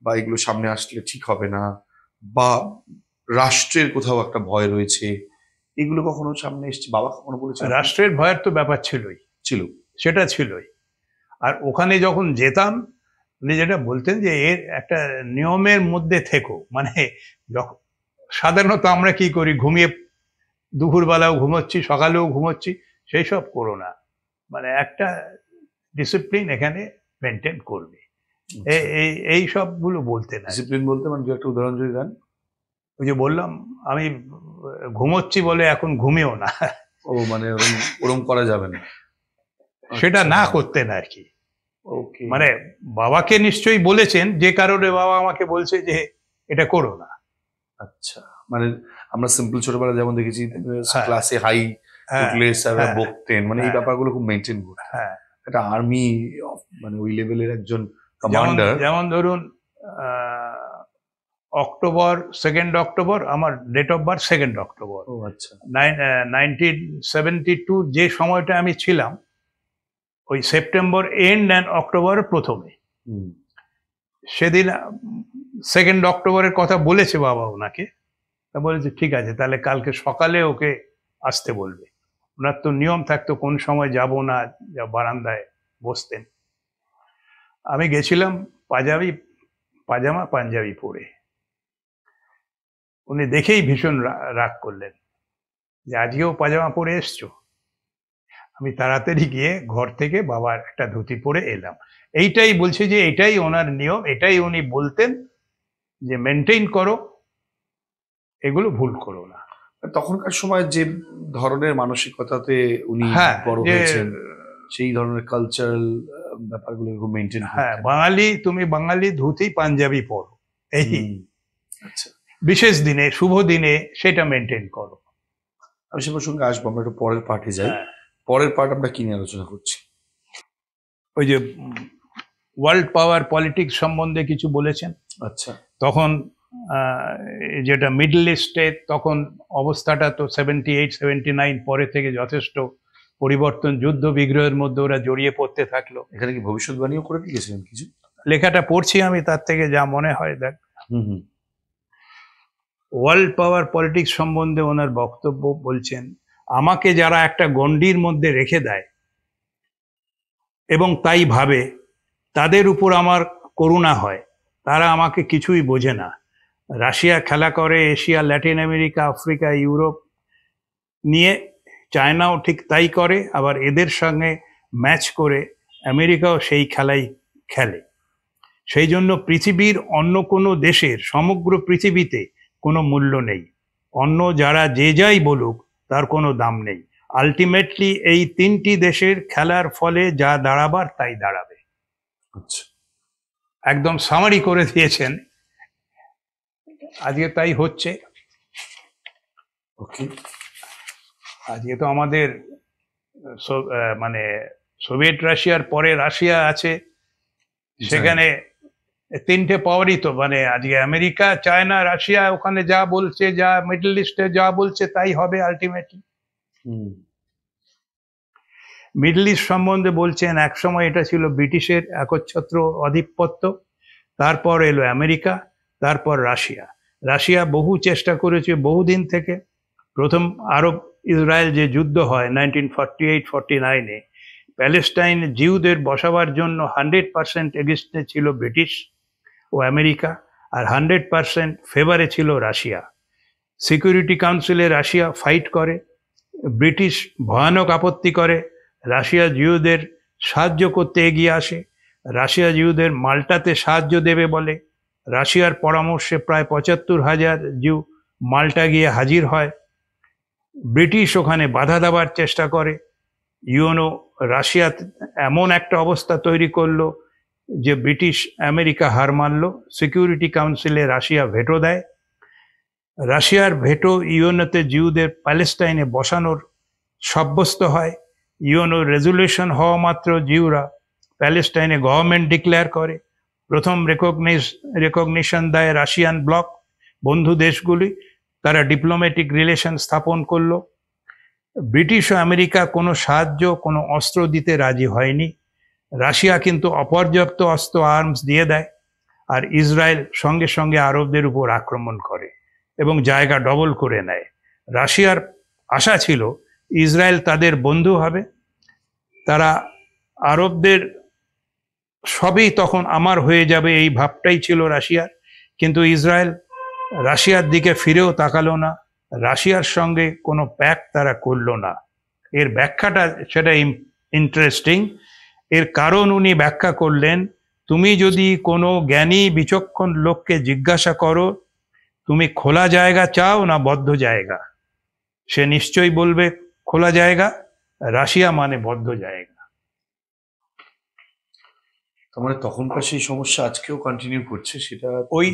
বা এগুলো সামনে আসলে ঠিক হবে না বা রাষ্ট্রের কোথাও একটা ভয় রয়েছে এগুলো কখনো সামনে এসছে বাবা কখনো বলেছে রাষ্ট্রের ভয়ের তো ব্যাপার ছিলই ছিল সেটা ছিলই আর ওখানে যখন যেতাম উনি যেটা বলতেন যে এর একটা নিয়মের মধ্যে থেকো মানে যখন সাধারণত আমরা কি করি ঘুমিয়ে দুপুরবেলাও ঘুমোচ্ছি সকালেও ঘুমোচ্ছি সেই সব করো না মানে একটা ডিসিপ্লিন এখানে মেনটেন করবে আচ্ছা। এই এই সবগুলো বলতে না ডিসিপ্লিন বলতে মানে একটা উদাহরণ যদি দেন ওই যে বললাম আমি ঘুমোচ্ছি বলে এখন ঘুমিও না ও মানে ওরম করা যাবে না সেটা না আচ্ছা। করতেন আর কি মানে বাবাকে নিশ্চয়ই বলেছেন যে কারণে বাবা আমাকে বলছে যে এটা করো না আচ্ছা মানে আমরা সিম্পল ছোটবেলা যেমন দেখেছি ক্লাসে হ্যাঁ। হাই হ্যাঁ। উঠলে স্যাররা বকতেন মানে এই হ্যাঁ। ব্যাপারগুলো খুব মেনটেন করে একটা আর্মি মানে ওই লেভেলের একজন কমান্ডার যেমন ধরুন অক্টোবর সেকেন্ড অক্টোবর আমার date of birth second October আচ্ছা নাইনটিন সেভেন্টি টু যে সময়টা আমি ছিলাম ওই সেপ্টেম্বর এন্ড অ্যান্ড অক্টোবর প্রথমে সেদিন সেকেন্ড অক্টোবরের কথা বলেছে বাবা ওনাকে তা বলেছে ঠিক আছে তাহলে কালকে সকালে ওকে আসতে বলবে ওনার তো নিয়ম থাকতো কোন সময় যাব না যা বারান্দায় বসতেন আমি গেছিলাম পাজাবি পাজামা পাঞ্জাবি পরে উনি দেখেই ভীষণ রাগ করলেন যে আজকেও পাজামা পরে এসছো আমি তাড়াতাড়ি গিয়ে ঘর থেকে বাবার একটা ধুতি পরে এলাম এইটাই বলছে যে এটাই ওনার নিয়ম এটাই উনি বলতেন যে মেনটেন করো এগুলো ভুল করো না তখনকার সময় যে ধরনের মানসিকতাতে উনি হ্যাঁ, বড় হয়েছেন সেই ধরনের কালচারাল ব্যাপারগুলো মেনটেন হ্যাঁ বাঙালি তুমি বাঙালি ধুতি পাঞ্জাবি পরো এই আচ্ছা বিশেষ দিনে শুভ দিনে সেটা মেনটেন করো আমি সে প্রসঙ্গে আসবো আমরা একটু পরের পার্টে যাই হ্যাঁ। পরের পার্ট আমরা কি নিয়ে আলোচনা করছি ওই যে ওয়ার্ল্ড পাওয়ার পলিটিক্স সম্বন্ধে কিছু বলেছেন আচ্ছা তখন যেটা মিডল ইস্টে তখন অবস্থাটা তো সেভেন্টি এইট সেভেন্টি নাইন পরে থেকে যথেষ্ট পরিবর্তন যুদ্ধ বিগ্রহের মধ্যে ওরা জড়িয়ে পড়তে থাকলো এখানে কি ভবিষ্যৎবাণীও করে দিয়েছিলেন কিছু লেখাটা পড়ছি আমি তার থেকে যা মনে হয় দেখ ওয়ার্ল্ড পাওয়ার পলিটিক্স সম্বন্ধে ওনার বক্তব্য বলছেন আমাকে যারা একটা গণ্ডির মধ্যে রেখে দেয় এবং তাই ভাবে তাদের উপর আমার করুণা হয় তারা আমাকে কিছুই বোঝে না রাশিয়া খেলা করে Asia Latin America Africa Europe নিয়ে চায়নাও ঠিক তাই করে আবার এদের সঙ্গে ম্যাচ করে আমেরিকাও সেই খেলাই খেলে সেই জন্য পৃথিবীর অন্য কোনো দেশের সমগ্র পৃথিবীতে কোনো মূল্য নেই অন্য যারা যে যাই বলুক তার কোনো দাম নেই আলটিমেটলি এই তিনটি দেশের খেলার ফলে যা দাঁড়াবার তাই দাঁড়াবে আচ্ছা। একদম সামারি করে দিয়েছেন আজকে তাই হচ্ছে ওকে আজকে তো আমাদের মানে সোভিয়েত রাশিয়ার পরে রাশিয়া আছে সেখানে তিনটে পাওয়ারই তো মানে আজকে আমেরিকা চায়না রাশিয়া ওখানে যা বলছে যা মিডল ইস্টে যা বলছে তাই হবে আলটিমেটলি মিডল ইস্ট সম্বন্ধে বলছেন একসময় এটা ছিল ব্রিটিশের একচ্ছত্র আধিপত্য তারপর এলো আমেরিকা তারপর রাশিয়া রাশিয়া বহু চেষ্টা করেছে বহুদিন থেকে প্রথম আরব ইসরায়েল যে যুদ্ধ হয় নাইনটিন ফর্টি এইট ফর্টি নাইনে প্যালেস্টাইন জিউদের বসাবার জন্য হান্ড্রেড পারসেন্ট এগেস্টে ছিল ব্রিটিশ ও আমেরিকা আর হান্ড্রেড পারসেন্ট ফেভারে ছিল রাশিয়া সিকিউরিটি কাউন্সিলে রাশিয়া ফাইট করে ব্রিটিশ ভয়ানক আপত্তি করে রাশিয়া জিউদের সাহায্য করতে এগিয়ে আসে রাশিয়া জিউদের মাল্টাতে সাহায্য দেবে বলে রাশিয়ার পরামর্শে প্রায় পঁচাত্তর হাজার জিউ মাল্টা গিয়ে হাজির হয় ব্রিটিশ ওখানে বাধা দেওয়ার চেষ্টা করে ইউনো রাশিয়া এমন একটা অবস্থা তৈরি করলো যে ব্রিটিশ আমেরিকা হার মানল সিকিউরিটি কাউন্সিলে রাশিয়া ভেটো দেয় রাশিয়ার ভেটো ইউনোতে জিউদের প্যালেস্টাইনে বসানোর সাব্যস্ত হয় ইউনো রেজুলেশন হওয়া মাত্র জিউরা প্যালেস্টাইনে গভর্নমেন্ট ডিক্লেয়ার করে প্রথম রেকগনিশন দেয় রাশিয়ান ব্লক বন্ধু দেশগুলি তারা ডিপ্লোম্যাটিক রিলেশন স্থাপন করল ব্রিটিশ ও আমেরিকা কোনো সাহায্য কোনো অস্ত্র দিতে রাজি হয়নি রাশিয়া কিন্তু অপর্যাপ্ত অস্ত্র আর্মস দিয়ে দেয় আর ইসরায়েল সঙ্গে সঙ্গে আরবদের উপর আক্রমণ করে এবং জায়গা ডবল করে নেয় রাশিয়ার আশা ছিল ইসরায়েল তাদের বন্ধু হবে তারা আরবদের সবই তখন আমার হয়ে যাবে এই ভাবটাই ছিল রাশিয়ার কিন্তু ইসরায়েল রাশিয়ার দিকে ফিরেও তাকালো না রাশিয়ার সঙ্গে কোনো প্যাক তারা করল না এর ব্যাখ্যাটা সেটা ইন্টারেস্টিং এর কারণ উনি ব্যাখ্যা করলেন তুমি যদি কোনো জ্ঞানী বিচক্ষণ লোককে জিজ্ঞাসা করো তুমি খোলা জায়গা চাও না বদ্ধ জায়গা সে নিশ্চয়ই বলবে খোলা জায়গা রাশিয়া মানে বদ্ধ জায়গা মানে তখনকার সেই সমস্যা আজকেও কন্টিনিউ করছে সেটা ওই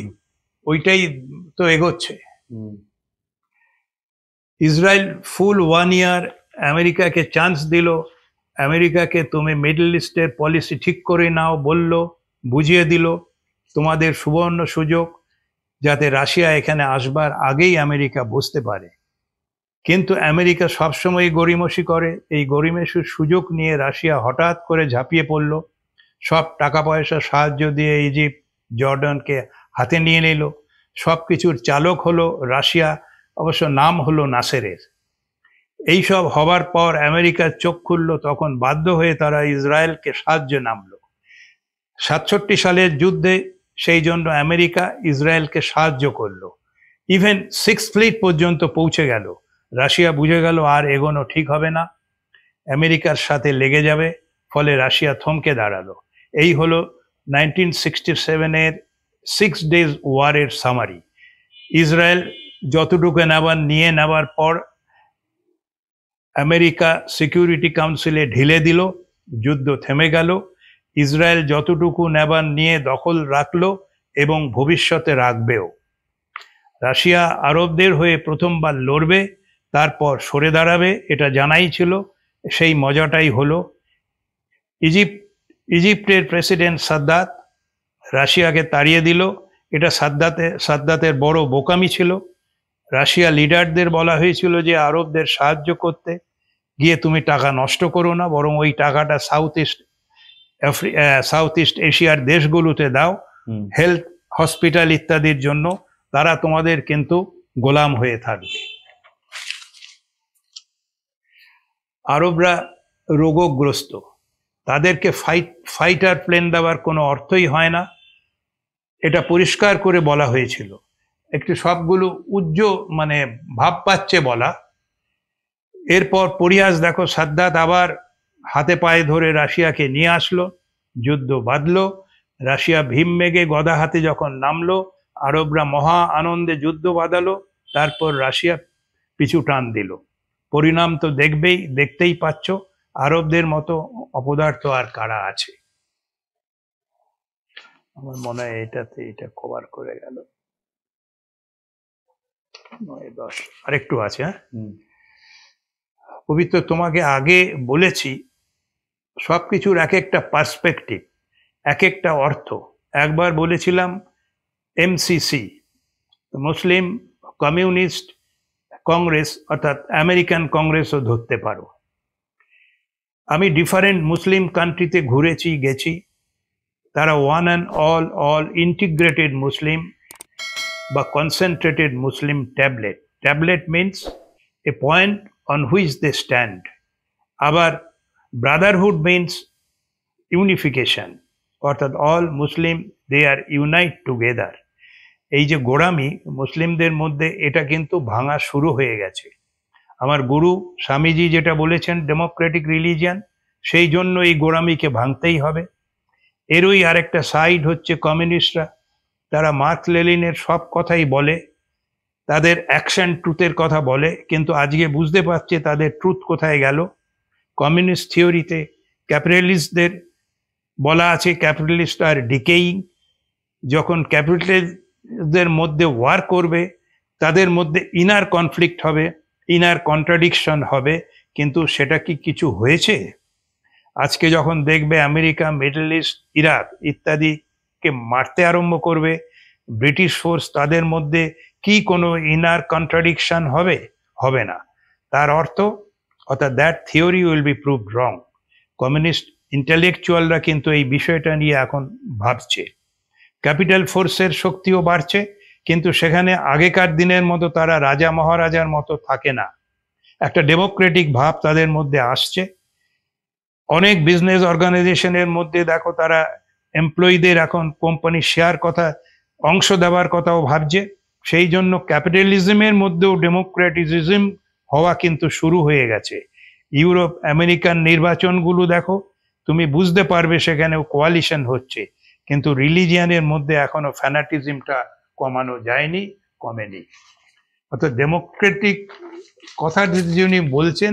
ওইটাই তো এগোচ্ছে ইসরায়েল ফুল ওয়ান ইয়ার আমেরিকাকে চান্স দিল আমেরিকাকে তুমি মিডল ইস্টের পলিসি ঠিক করে নাও বলল বুঝিয়ে দিল তোমাদের সুবর্ণ সুযোগ যাতে রাশিয়া এখানে আসবার আগেই আমেরিকা বুঝতে পারে কিন্তু আমেরিকা সবসময় গরিমসি করে এই গরিমেসির সুযোগ নিয়ে রাশিয়া হঠাৎ করে ঝাঁপিয়ে পড়লো সব টাকা পয়সার সাহায্য দিয়ে ইজিপ্ট জর্ডানকে হাতে নিয়ে নিল সব কিছুর চালক হলো রাশিয়া অবশ্য নাম হলো নাসেরের এইসব হবার পর আমেরিকার চোখ খুলল তখন বাধ্য হয়ে তারা ইসরায়েলকে সাহায্য নামল সাতষট্টি সালের যুদ্ধে সেই জন্য আমেরিকা ইসরায়েলকে সাহায্য করলো ইভেন সিক্স ফ্লিট পর্যন্ত পৌঁছে গেল রাশিয়া বুঝে গেল আর এগোনো ঠিক হবে না আমেরিকার সাথে লেগে যাবে ফলে রাশিয়া থমকে দাঁড়ালো এই হলো নাইনটিন সিক্সটি সেভেনের সিক্স ডেজ ওয়ারের সামারি ইসরায়েল যতটুকু নেবার নিয়ে নেবার পর আমেরিকা সিকিউরিটি কাউন্সিলে ঢিলে দিল যুদ্ধ থেমে গেল ইসরায়েল যতটুকু নেবার নিয়ে দখল রাখল এবং ভবিষ্যতে রাখবেও রাশিয়া আরবদের হয়ে প্রথমবার লড়বে তারপর সরে দাঁড়াবে এটা জানাই ছিল সেই মজাটাই হলো ইজিপ্ট ইজিপ্টের প্রেসিডেন্ট সাদ্দাত রাশিয়াকে তাড়িয়ে দিল এটা সাদ্দাতে সাদ্দাতের বড় বোকামি ছিল রাশিয়া লিডারদের বলা হয়েছিল যে আরবদের সাহায্য করতে গিয়ে তুমি টাকা নষ্ট করো না বরং ওই টাকাটা সাউথ ইস্ট সাউথ ইস্ট এশিয়ার দেশগুলোতে দাও হেলথ হসপিটাল ইত্যাদির জন্য তারা তোমাদের কিন্তু গোলাম হয়ে থাকবে আরবরা রোগগ্রস্ত তাদেরকে ফাইট ফাইটার প্লেন দেওয়ার কোনো অর্থই হয় না এটা পরিষ্কার করে বলা হয়েছিল একটি সবগুলো উজ্জ মানে ভাব পাচ্ছে বলা এরপর পরিহাস দেখো সাদ্দাত আবার হাতে পায়ে ধরে রাশিয়াকে নিয়ে আসলো যুদ্ধ বাঁধল রাশিয়া ভীম মেঘে গদা হাতে যখন নামলো আরবরা মহা আনন্দে যুদ্ধ বাঁধালো তারপর রাশিয়া পিছু টান দিল পরিণাম তো দেখবেই দেখতেই পাচ্ছ আরবদের মতো অপদার্থ আর কারা আছে আমার মনে হয় এটাতে এটা কভার করে গেল নয় দশ আরেকটু আছে হ্যাঁ পবিত্র তোমাকে আগে বলেছি সব কিছুর এক একটা পার্সপেক্টিভ এক একটা অর্থ একবার বলেছিলাম এমসিসি মুসলিম কমিউনিস্ট কংগ্রেস অর্থাৎ আমেরিকান কংগ্রেসও ধরতে পারো আমি ডিফারেন্ট মুসলিম কান্ট্রিতে ঘুরেছি গেছি তারা one and all all integrated Muslim বা concentrated Muslim tablet tablet means a point on which they stand আবার ব্রাদারহুড মিনস ইউনিফিকেশন অর্থাৎ all Muslim they are unite together এই যে গোড়ামি মুসলিমদের মধ্যে এটা কিন্তু ভাঙা শুরু হয়ে গেছে আমার গুরু স্বামীজি যেটা বলেছেন ডেমোক্রেটিক রিলিজিয়ান সেই জন্য এই গোড়ামিকে ভাঙতেই হবে এরই আরেকটা সাইড হচ্ছে কমিউনিস্টরা তারা মার্ক লেলিনের সব কথাই বলে তাদের অ্যাকশন ট্রুথের কথা বলে কিন্তু আজকে বুঝতে পারছে তাদের ট্রুথ কোথায় গেল কমিউনিস্ট থিওরিতে ক্যাপিটালিস্টদের বলা আছে ক্যাপিটালিস্ট আর ডিকেইং যখন ক্যাপিটালিস্টদের মধ্যে ওয়ার করবে তাদের মধ্যে ইনার কনফ্লিক্ট হবে ইনার কন্ট্রাডিকশন হবে কিন্তু সেটা কি কিছু হয়েছে আজকে যখন দেখবে আমেরিকা মিডল ইস্ট ইরাক ইত্যাদিকে মারতে আরম্ভ করবে ব্রিটিশ ফোর্স তাদের মধ্যে কি কোনো ইনার কন্ট্রাডিকশন হবে হবে না তার অর্থ অর্থাৎ that theory will be prove wrong communist ইন্টালেকচুয়ালরা কিন্তু এই বিষয়টা নিয়ে এখন ভাবছে ক্যাপিটাল ফোর্সের শক্তিও বাড়ছে কিন্তু সেখানে আগেকার দিনের মতো তারা রাজা মহারাজার মতো থাকে না একটা ডেমোক্রেটিক ভাব তাদের মধ্যে আসছে অনেক বিজনেস অর্গানাইজেশনের মধ্যে দেখো তারা এমপ্লয়ীদের এখন কোম্পানি শেয়ার কথা অংশ দেওয়ার কথাও ভাবছে সেই জন্য ক্যাপিটালিজমের মধ্যেও ডেমোক্রেটিজম হওয়া কিন্তু শুরু হয়ে গেছে ইউরোপ আমেরিকান নির্বাচনগুলো দেখো তুমি বুঝতে পারবে সেখানেও কোয়ালিশন হচ্ছে কিন্তু রিলিজিয়ানের মধ্যে এখনো ফ্যানাটিজমটা কমানো যায়নি কমেনি অর্থাৎ ডেমোক্রেটিক কথা যিনি বলছেন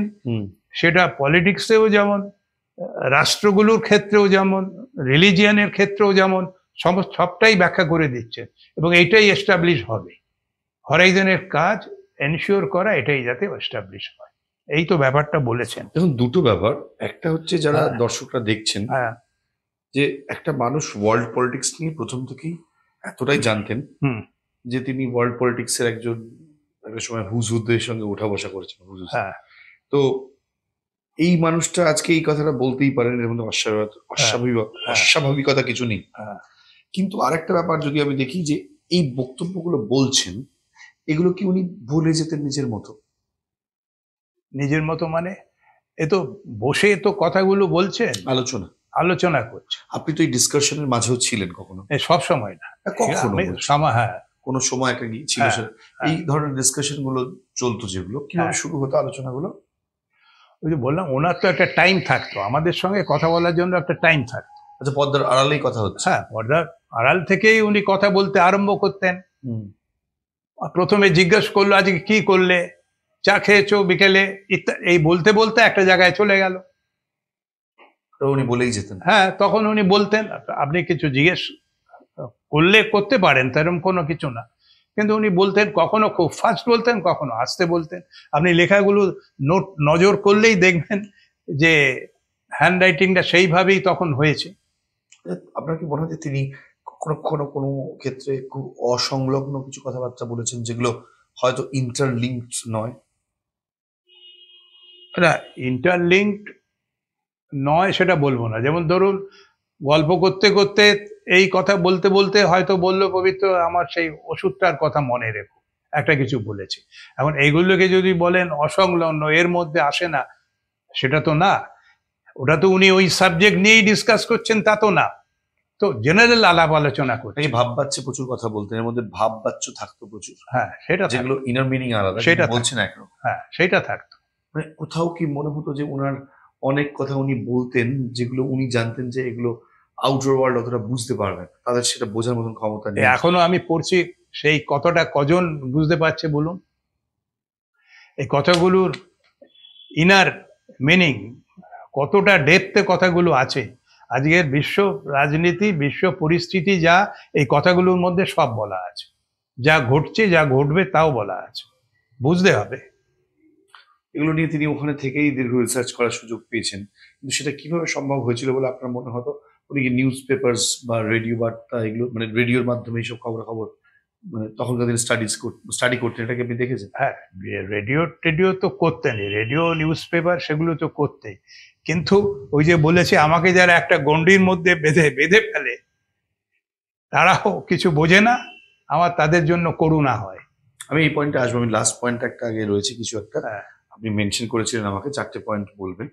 সেটা পলিটিক্সেও যেমন রাষ্ট্রগুলোর ক্ষেত্রেও যেমন রিলিজিয়ানের ক্ষেত্রেও যেমন সমস্ত সবটাই ব্যাখ্যা করে দিচ্ছেন এবং এটাই এস্টাবলিশ হবে হরাইজনের কাজ এনশিওর করা এটাই যাতে এস্টাবলিশ হয় এই তো ব্যাপারটা বলেছেন এখন দুটো ব্যাপার একটা হচ্ছে যারা হ্যাঁ। দর্শকরা দেখছেন হ্যাঁ। যে একটা মানুষ ওয়ার্ল্ড পলিটিক্স নিয়ে প্রথম থেকেই এতটাই জানতেন যে তিনি ওয়ার্ল্ড পলিটিক্স এর একজন সময় হুজুরদের সঙ্গে উঠা বসা করেছেন হ্যাঁ। তো এই মানুষটা আজকে এই কথাটা বলতেই পারেন এর মধ্যে হ্যাঁ। হ্যাঁ। অস্বাভাবিকতা কিছু নেই কিন্তু আরেকটা ব্যাপার যদি আমি দেখি যে এই বক্তব্যগুলো বলছেন এগুলো কি উনি বলে যেতেন নিজের মতো নিজের মতো মানে এ তো বসে তো কথাগুলো বলছেন আলোচনা আলোচনা করছে আপনি তো এই ডিসকাশনের মাঝেও ছিলেন কখনো সব সময় না হ্যাঁ, কখনো হ্যাঁ কোনো সময় একটা ছিল হ্যাঁ, হ্যাঁ। এই ধরনের ডিসকাশন গুলো চলতো যেগুলো কিভাবে শুরু হতো আলোচনাগুলো ওই যে বললাম ওনার তো একটা টাইম থাকতো আমাদের সঙ্গে কথা বলার জন্য একটা টাইম থাকতো আচ্ছা পর্দার আড়ালেই কথা হচ্ছে হ্যাঁ পর্দার আড়াল থেকেই উনি কথা বলতে আরম্ভ করতেন প্রথমে জিজ্ঞেস করলো আজকে কি করলে চা খেয়েছো বিকেলে এই বলতে বলতে একটা জায়গায় চলে গেল উনি বলেই যেতেন হ্যাঁ তখন উনি বলতেন আপনি কিছু জিজ্ঞেস করলে করতে পারেন তেরম কোনো কিছু না কিন্তু উনি বলতেন কখনো খুব ফাস্ট বলতেন কখনো আসতে বলতেন আপনি লেখাগুলো নোট নজর করলেই দেখবেন যে হ্যান্ড রাইটিংটা সেইভাবেই তখন হয়েছে আপনার কি মনে হয় যে তিনি কখনো কোনো কোনো ক্ষেত্রে খুব অসংলগ্ন কিছু কথাবার্তা বলেছেন যেগুলো হয়তো ইন্টারলিঙ্কড নয় না ইন্টারলিঙ্কড নয় সেটা বলবো না যেমন ধরুন গল্প করতে করতে এই কথা বলতে বলতে হয়তো বলল পবিত্র আমার সেই ওষুধটার কথা মনে রেখো একটা কিছু বলেছি এখন এইগুলোকে যদি বলেন অসংলগ্ন এর মধ্যে আসে না সেটা তো না ওটা তো উনি ওই সাবজেক্ট নিয়েই ডিসকাস করছেন তা তো না তো জেনারেল আলাপ আলোচনা করছে এই ভাব বাচ্চা প্রচুর কথা বলতেন এর মধ্যে ভাব বাচ্চা থাকতো প্রচুর হ্যাঁ সেটা যেগুলো ইনার মিনিং আলাদা সেটা বলছেন এখন হ্যাঁ সেটা থাকতো মানে কোথাও কি মনে হতো যে ওনার অনেক কথা উনি বলতেন যেগুলো উনি জানতেন যে এগুলো আউটডোর ওয়ার্ল্ড অতটা বুঝতে পারবে না তাদের সেটা বোঝার মতন ক্ষমতা নেই এখনো আমি পড়ছি সেই কতটা কজন বুঝতে পারছে বলুন এই কথাগুলোর ইনার মিনিং কতটা ডেপথে কথাগুলো আছে আজকের বিশ্ব রাজনীতি বিশ্ব পরিস্থিতি যা এই কথাগুলোর মধ্যে সব বলা আছে যা ঘটছে যা ঘটবে তাও বলা আছে বুঝতে হবে এগুলো নিয়ে তিনি ওখানে থেকেই দীর্ঘ রিসার্চ করার সুযোগ পেয়েছেন কিন্তু সেটা কিভাবে সম্ভব হয়েছিল বলে আপনার মনে হতো ওদিকে নিউজ পেপার্স বা রেডিও বার্তা এগুলো মানে রেডিওর মাধ্যমে এইসব খবরাখবর মানে তখনকার দিনে স্টাডিজ স্টাডি করতেন এটাকে আপনি দেখেছেন হ্যাঁ রেডিও টেডিও তো করতেনই রেডিও নিউজ পেপার সেগুলো তো করতেই কিন্তু ওই যে বলেছি আমাকে যারা একটা গণ্ডির মধ্যে বেঁধে বেঁধে ফেলে তারাও কিছু বোঝে না আমার তাদের জন্য করুণা হয় আমি এই পয়েন্টে আসবো আমি লাস্ট পয়েন্ট একটা আগে রয়েছে কিছু একটা হ্যাঁ। আপনি মেনশন করেছিলেন আমাকে চারটে পয়েন্ট বলবেন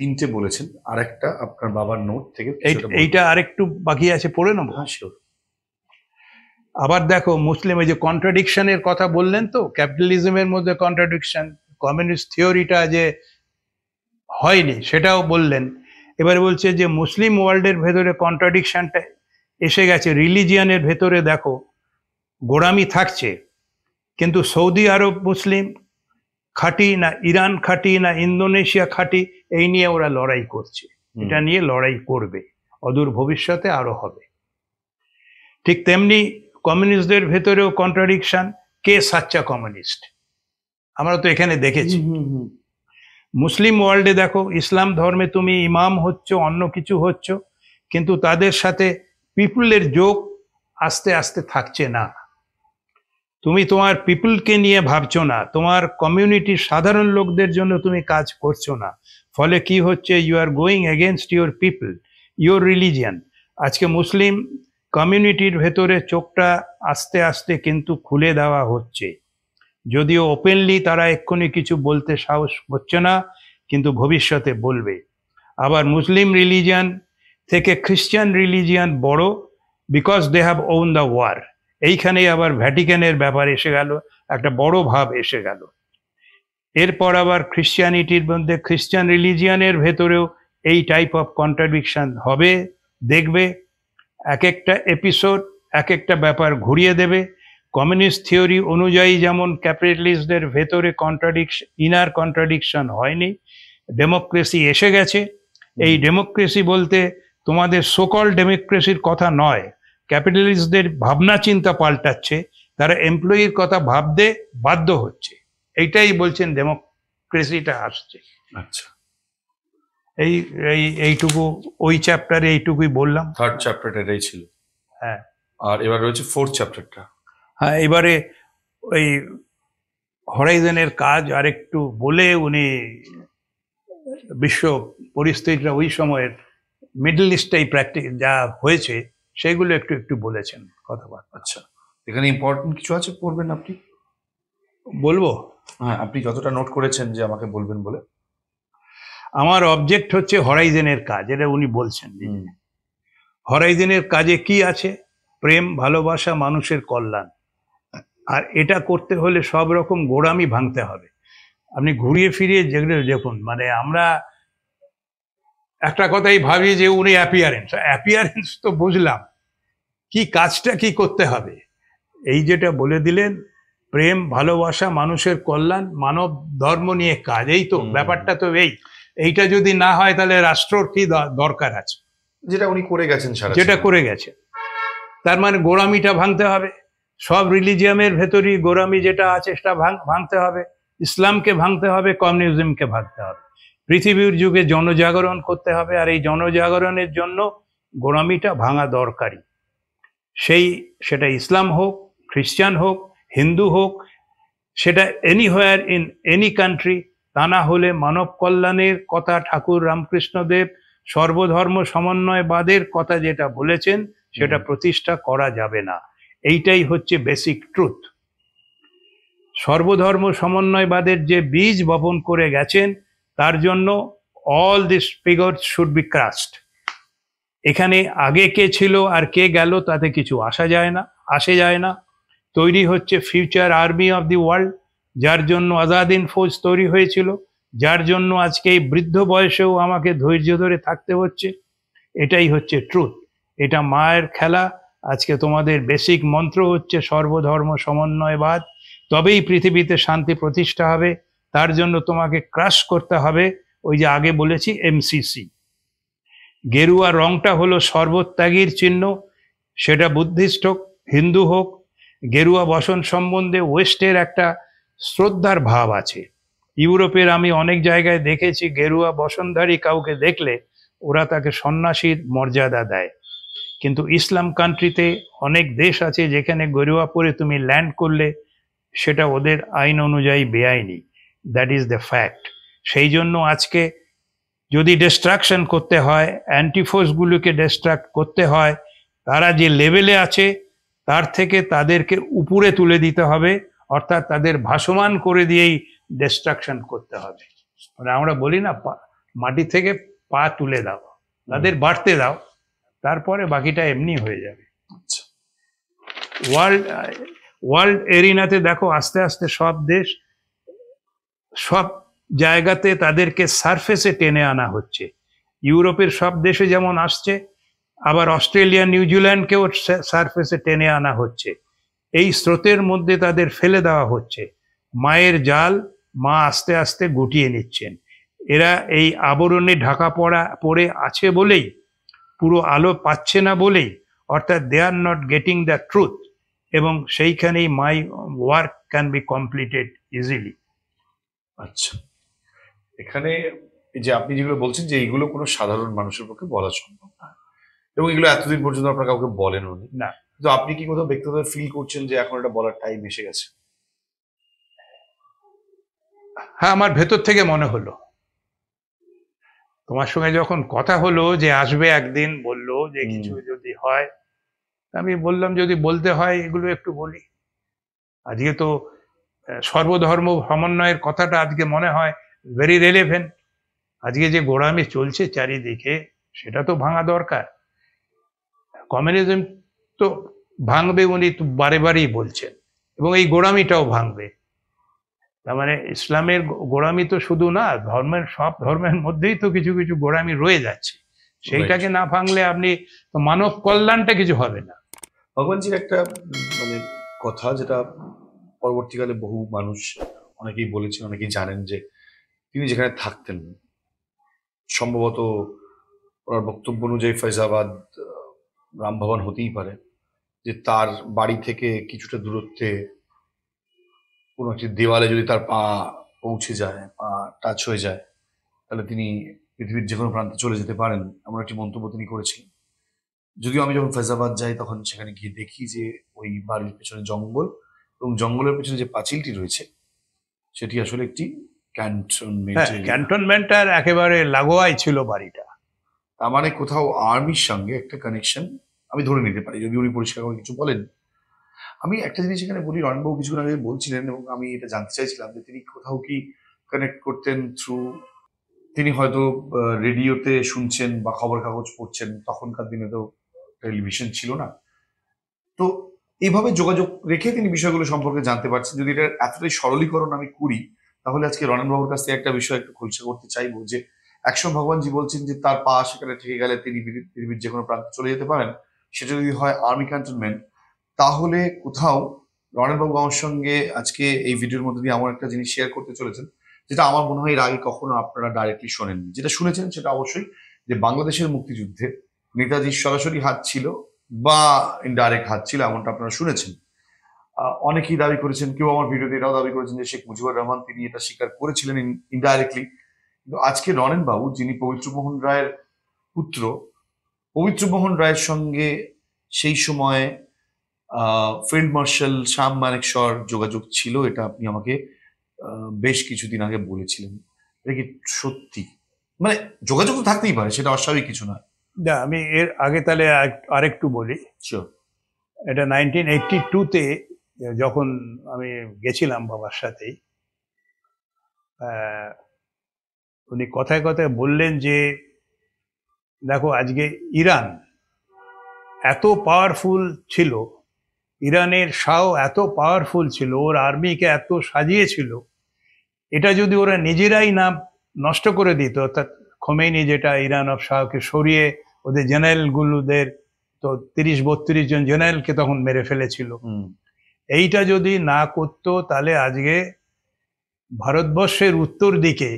তিনটে বলেছেন আর একটা আপনার বাবার নোট থেকে এইটা আরেকটু বাকি আছে পড়ে নেবো হ্যাঁ শিওর আবার দেখো মুসলিমে যে কন্ট্রাডিকশনের কথা বললেন তো ক্যাপিটালিজমের মধ্যে কন্ট্রাডিকশন কমিউনিস্ট থিওরিটা যে হয়নি সেটাও বললেন এবারে বলছে যে মুসলিম ওয়ার্ল্ডের ভেতরে কন্ট্রাডিকশনটা এসে গেছে রিলিজিয়ানের ভেতরে দেখো গোড়ামি থাকছে কিন্তু সৌদি আরব মুসলিম খাঁটি না ইরান খাঁটি না ইন্দোনেশিয়া খাঁটি এই নিয়ে ওরা লড়াই করছে এটা নিয়ে লড়াই করবে অদূর ভবিষ্যতে আরো হবে ঠিক তেমনি কমিউনিস্টদের ভেতরেও কন্ট্রাডিকশন কে সাচ্চা কমিউনিস্ট আমরা তো এখানে দেখেছি মুসলিম ওয়ার্ল্ডে দেখো ইসলাম ধর্মে তুমি ইমাম হচ্ছ অন্য কিছু হচ্ছ কিন্তু তাদের সাথে পিপুলের যোগ আস্তে আস্তে থাকছে না তুমি তোমার পিপুলকে নিয়ে ভাবছো না তোমার কমিউনিটি সাধারণ লোকদের জন্য তুমি কাজ করছো না ফলে কি হচ্ছে you are going against your people your religion আজকে মুসলিম কমিউনিটির ভেতরে চোখটা আস্তে আস্তে কিন্তু খুলে দেওয়া হচ্ছে যদিও ওপেনলি তারা এক্ষুনি কিছু বলতে সাহস হচ্ছে না কিন্তু ভবিষ্যতে বলবে আবার মুসলিম রিলিজিয়ান থেকে খ্রিশ্চান রিলিজিয়ান বড় because they have won the war এইখানেই আবার ভ্যাটিকানের ব্যাপার এসে গেল একটা বড় ভাব এসে গেল এরপর আবার খ্রিস্টিয়ানিটির মধ্যে খ্রিস্টান রিলিজিয়ানের ভেতরেও এই টাইপ অফ কন্ট্রাডিকশান হবে দেখবে এক একটা এপিসোড এক একটা ব্যাপার ঘুরিয়ে দেবে কমিউনিস্ট থিওরি অনুযায়ী যেমন ক্যাপিটালিস্টদের ভেতরে কন্ট্রাডিকশন ইনার কন্ট্রাডিকশন হয়নি ডেমোক্রেসি এসে গেছে এই ডেমোক্রেসি বলতে তোমাদের সোকল ডেমোক্রেসির কথা নয় ক্যাপিটালিস্টদের ভাবনা চিন্তা পাল্টাচ্ছে তারা এমপ্লয়ির কথা ভাবতে বাধ্য হচ্ছে এইটাই বলছেন ডেমোক্রেসিটা আসছে আচ্ছা এই এই এইটুকু ওই চ্যাপ্টারে এইটুকুই বললাম থার্ড চ্যাপ্টারটা এটাই ছিল হ্যাঁ আর এবার রয়েছে ফোর্থ চ্যাপ্টারটা হ্যাঁ এবারে ওই হরাইজনের কাজ আরেকটু বলে উনি বিশ্ব পরিস্থিতিটা ওই সময়ের মিডল ইস্টেই প্র্যাকটিস যা হয়েছে সেগুলো একটু একটু বলেছেন কথাবার্তা আচ্ছা এখানে ইম্পর্টেন্ট কিছু আছে পড়বেন আপনি বলবো হ্যাঁ আপনি যতটা নোট করেছেন যে আমাকে বলবেন বলে আমার অবজেক্ট হচ্ছে হরাইজেনের কাজ এটা উনি বলছেন হরাইজেনের কাজে কি আছে প্রেম ভালোবাসা মানুষের কল্যাণ আর এটা করতে হলে সব রকম গোড়ামি ভাঙতে হবে আপনি ঘুরিয়ে ফিরিয়ে যেগুলো দেখুন মানে আমরা একটা কথাই ভাবি যে উনি অ্যাপিয়ারেন্স অ্যাপিয়ারেন্স তো বুঝলাম কি কাজটা কি করতে হবে এই যেটা বলে দিলেন প্রেম ভালোবাসা মানুষের কল্যাণ মানব ধর্ম নিয়ে কাজ এই তো ব্যাপারটা তো এই এইটা যদি না হয় তাহলে রাষ্ট্রর কি দরকার আছে যেটা উনি করে গেছেন যেটা করে গেছে তার মানে গোড়ামিটা ভাঙতে হবে সব রিলিজিয়ামের ভেতরই গোড়ামি যেটা আছে সেটা ভাঙতে হবে ইসলামকে ভাঙতে হবে কমিউনিজমকে ভাঙতে হবে পৃথিবীর যুগে জনজাগরণ করতে হবে আর এই জনজাগরণের জন্য গোড়ামিটা ভাঙা দরকারি সেই সেটা ইসলাম হোক খ্রিস্টান হোক হিন্দু হোক সেটা এনিহোয়ার ইন এনি কান্ট্রি তা না হলে মানব কল্যাণের কথা ঠাকুর রামকৃষ্ণদেব সর্বধর্ম সমন্বয়বাদের কথা যেটা বলেছেন সেটা প্রতিষ্ঠা করা যাবে না এইটাই হচ্ছে বেসিক ট্রুথ সর্বধর্ম সমন্বয়বাদের যে বীজ বপন করে গেছেন তার জন্য all this figure should be crushed এখানে আগে কে ছিল আর কে গেল তাতে কিছু আসা যায় না আসে যায় না তৈরি হচ্ছে future army of the world যার জন্য আজাদিন ফৌজ তৈরি হয়েছিল যার জন্য আজকে এই বৃদ্ধ বয়সেও আমাকে ধৈর্য ধরে থাকতে হচ্ছে এটাই হচ্ছে ট্রুথ এটা মায়ের খেলা আজকে তোমাদের বেসিক মন্ত্র হচ্ছে সর্বধর্ম সমন্বয়বাদ তবেই পৃথিবীতে শান্তি প্রতিষ্ঠা হবে তার জন্য তোমাকে ক্রাশ করতে হবে ওই যে আগে বলেছি এমসিসি গেরুয়া রংটা হলো সর্বত্যাগীর চিহ্ন সেটা বুদ্ধিস্ট হোক হিন্দু হোক গেরুয়া বসন সম্বন্ধে ওয়েস্টের একটা শ্রদ্ধার ভাব আছে ইউরোপের আমি অনেক জায়গায় দেখেছি গেরুয়া বসনধারী কাউকে দেখলে ওরা তাকে সন্ন্যাসীর মর্যাদা দেয় কিন্তু ইসলাম কান্ট্রিতে অনেক দেশ আছে যেখানে গেরুয়া পরে তুমি ল্যান্ড করলে সেটা ওদের আইন অনুযায়ী বেআইনি দ্যাট ইজ দ্য ফ্যাক্ট সেই জন্য আজকে যদি ডিস্ট্রাকশন করতে হয় অ্যান্টিফোর্সগুলোকে ডিস্ট্রাক্ট করতে হয় তারা যে লেভেলে আছে তার থেকে তাদেরকে উপরে তুলে দিতে হবে অর্থাৎ তাদের ভাসমান করে দিয়েই ডিস্ট্রাকশন করতে হবে মানে আমরা বলি না মাটি থেকে পা তুলে দাও তাদের বাড়তে দাও তারপরে বাকিটা এমনি হয়ে যাবে আচ্ছা। ওয়ার্ল্ড ওয়ার্ল্ড এরিনাতে দেখো আস্তে আস্তে সব দেশ সব জায়গাতে তাদেরকে সারফেসে টেনে আনা হচ্ছে ইউরোপের সব দেশে যেমন আসছে আবার অস্ট্রেলিয়া নিউজিল্যান্ডকেও সারফেসে টেনে আনা হচ্ছে এই স্রোতের মধ্যে তাদের ফেলে দেওয়া হচ্ছে মায়ের জাল মা আস্তে আস্তে গুটিয়ে নিচ্ছেন এরা এই আবরণে ঢাকা পড়া পড়ে আছে বলেই পুরো আলো পাচ্ছে না বলেই অর্থাৎ they are not getting the truth এবং সেইখানেই my work can be completed easily আচ্ছা এখানে যে আপনি যেগুলো বলছেন যে এইগুলো কোনো সাধারণ মানুষের পক্ষে বলা সম্ভব না এবং এগুলো এতদিন পর্যন্ত আপনার কাউকে বলেন উনি না তো আপনি কি কোথাও ব্যক্তিগত ফিল করছেন যে এখন এটা বলার টাইম এসে গেছে হ্যাঁ আমার ভেতর থেকে মনে হলো তোমার সঙ্গে যখন কথা হলো যে আসবে একদিন বললো যে কিছু যদি হয় আমি বললাম যদি বলতে হয় এগুলো একটু বলি আজকে তো সর্বধর্ম সমন্বয়ের কথাটা আজকে মনে হয় ভেরি রেলেভেন্ট আজকে যে গোড়ামি চলছে চারিদিকে সেটা তো ভাঙা দরকার কমিউনিজম তো ভাঙবে উনি তো বারে বারেই বলছেন এবং এই গোড়ামিটাও ভাঙবে তার মানে ইসলামের গোড়ামি তো শুধু না ধর্মের সব ধর্মের মধ্যেই তো কিছু কিছু গোড়ামি রয়ে যাচ্ছে সেইটাকে না ভাঙলে আপনি মানব কল্যাণটা কিছু হবে না ভগবানজির একটা মানে কথা যেটা পরবর্তীকালে বহু মানুষ অনেকেই বলেছেন অনেকেই জানেন যে তিনি যেখানে থাকতেন সম্ভবত ওনার বক্তব্য অনুযায়ী ফৈজাবাদ রামভবন হতেই পারে যে তার বাড়ি থেকে কিছুটা দূরত্বে কোনো একটি দেওয়ালে যদি তার পা পৌঁছে যায় পা টাচ হয়ে যায় তাহলে তিনি পৃথিবীর যে কোনো প্রান্তে চলে যেতে পারেন এমন একটি মন্তব্য তিনি করেছিলেন যদিও আমি যখন ফেজাবাদ যাই তখন সেখানে গিয়ে দেখি যে ওই বাড়ির পেছনে জঙ্গল এবং জঙ্গলের পেছনে যে পাঁচিলটি রয়েছে সেটি আসলে একটি ক্যান্টনমেন্ট ক্যান্টনমেন্টের একেবারে লাগোয়াই ছিল বাড়িটা তার মানে কোথাও আর্মির সঙ্গে একটা কানেকশন আমি ধরে নিতে পারি যদি উনি পরিষ্কার করে কিছু বলেন আমি একটা জিনিস এখানে বলি রণবাবু কিছুক্ষণ আগে বলছিলেন এবং আমি এটা জানতে চাইছিলাম যে তিনি কোথাও কি কানেক্ট করতেন থ্রু তিনি হয়তো রেডিওতে শুনছেন বা খবর কাগজ পড়ছেন তখনকার দিনে তো টেলিভিশন ছিল না তো এইভাবে যোগাযোগ রেখে তিনি বিষয়গুলো সম্পর্কে জানতে পারছেন যদি এটা এতটাই সরলীকরণ আমি করি তাহলে আজকে রণনবাবুর কাছ থেকে একটা বিষয় একটু খুলসা করতে চাইবো যে একসময় জি বলছেন যে তার পা সেখানে থেকে গেলে তিনি পৃথিবীর যে কোনো প্রান্ত চলে যেতে পারেন সেটা যদি হয় আর্মি ক্যান্টনমেন্ট তাহলে কোথাও রণেনবাবু আমার সঙ্গে আজকে এই ভিডিওর মধ্যে দিয়ে আমার একটা জিনিস শেয়ার করতে চলেছেন যেটা আমার মনে হয় এর আগে কখনো আপনারা ডাইরেক্টলি শোনেননি যেটা শুনেছেন সেটা অবশ্যই যে বাংলাদেশের মুক্তিযুদ্ধে নেতাজির সরাসরি হাত ছিল বা ইনডাইরেক্ট হাত ছিল এমনটা আপনারা শুনেছেন অনেকেই দাবি করেছেন কেউ আমার ভিডিওতে এটাও দাবি করেছেন যে শেখ মুজিবুর রহমান তিনি এটা স্বীকার করেছিলেন ইনডাইরেক্টলি আজকে রনেন বাবু যিনি পবিত্রমোহন রায়ের পুত্র পবিত্রমোহন রায়ের সঙ্গে সেই সময়ে ফিল্ড মার্শাল শ্যাম মানেকশ্বর যোগাযোগ ছিল এটা আপনি আমাকে বেশ কিছুদিন আগে বলেছিলেন এটা কি সত্যি মানে যোগাযোগ তো থাকতেই পারে সেটা অস্বাভাবিক কিছু না না আমি এর আগে তাহলে আরেকটু বলি এটা নাইনটিন এইটটি টুতে যখন আমি গেছিলাম বাবার সাথেই উনি কথায় কথায় বললেন যে দেখো আজকে ইরান এত পাওয়ারফুল ছিল ইরানের শাহ এত পাওয়ারফুল ছিল ওর আর্মিকে এত সাজিয়েছিল এটা যদি ওরা নিজেরাই না নষ্ট করে দিত অর্থাৎ খোমেনি যেটা ইরান অফ শাহকে সরিয়ে ওদের জেনারেলগুলোদের তো তিরিশ বত্রিশ জন জেনারেলকে তখন মেরে ফেলেছিল এইটা যদি না করতো তাহলে আজকে ভারতবর্ষের উত্তর দিকে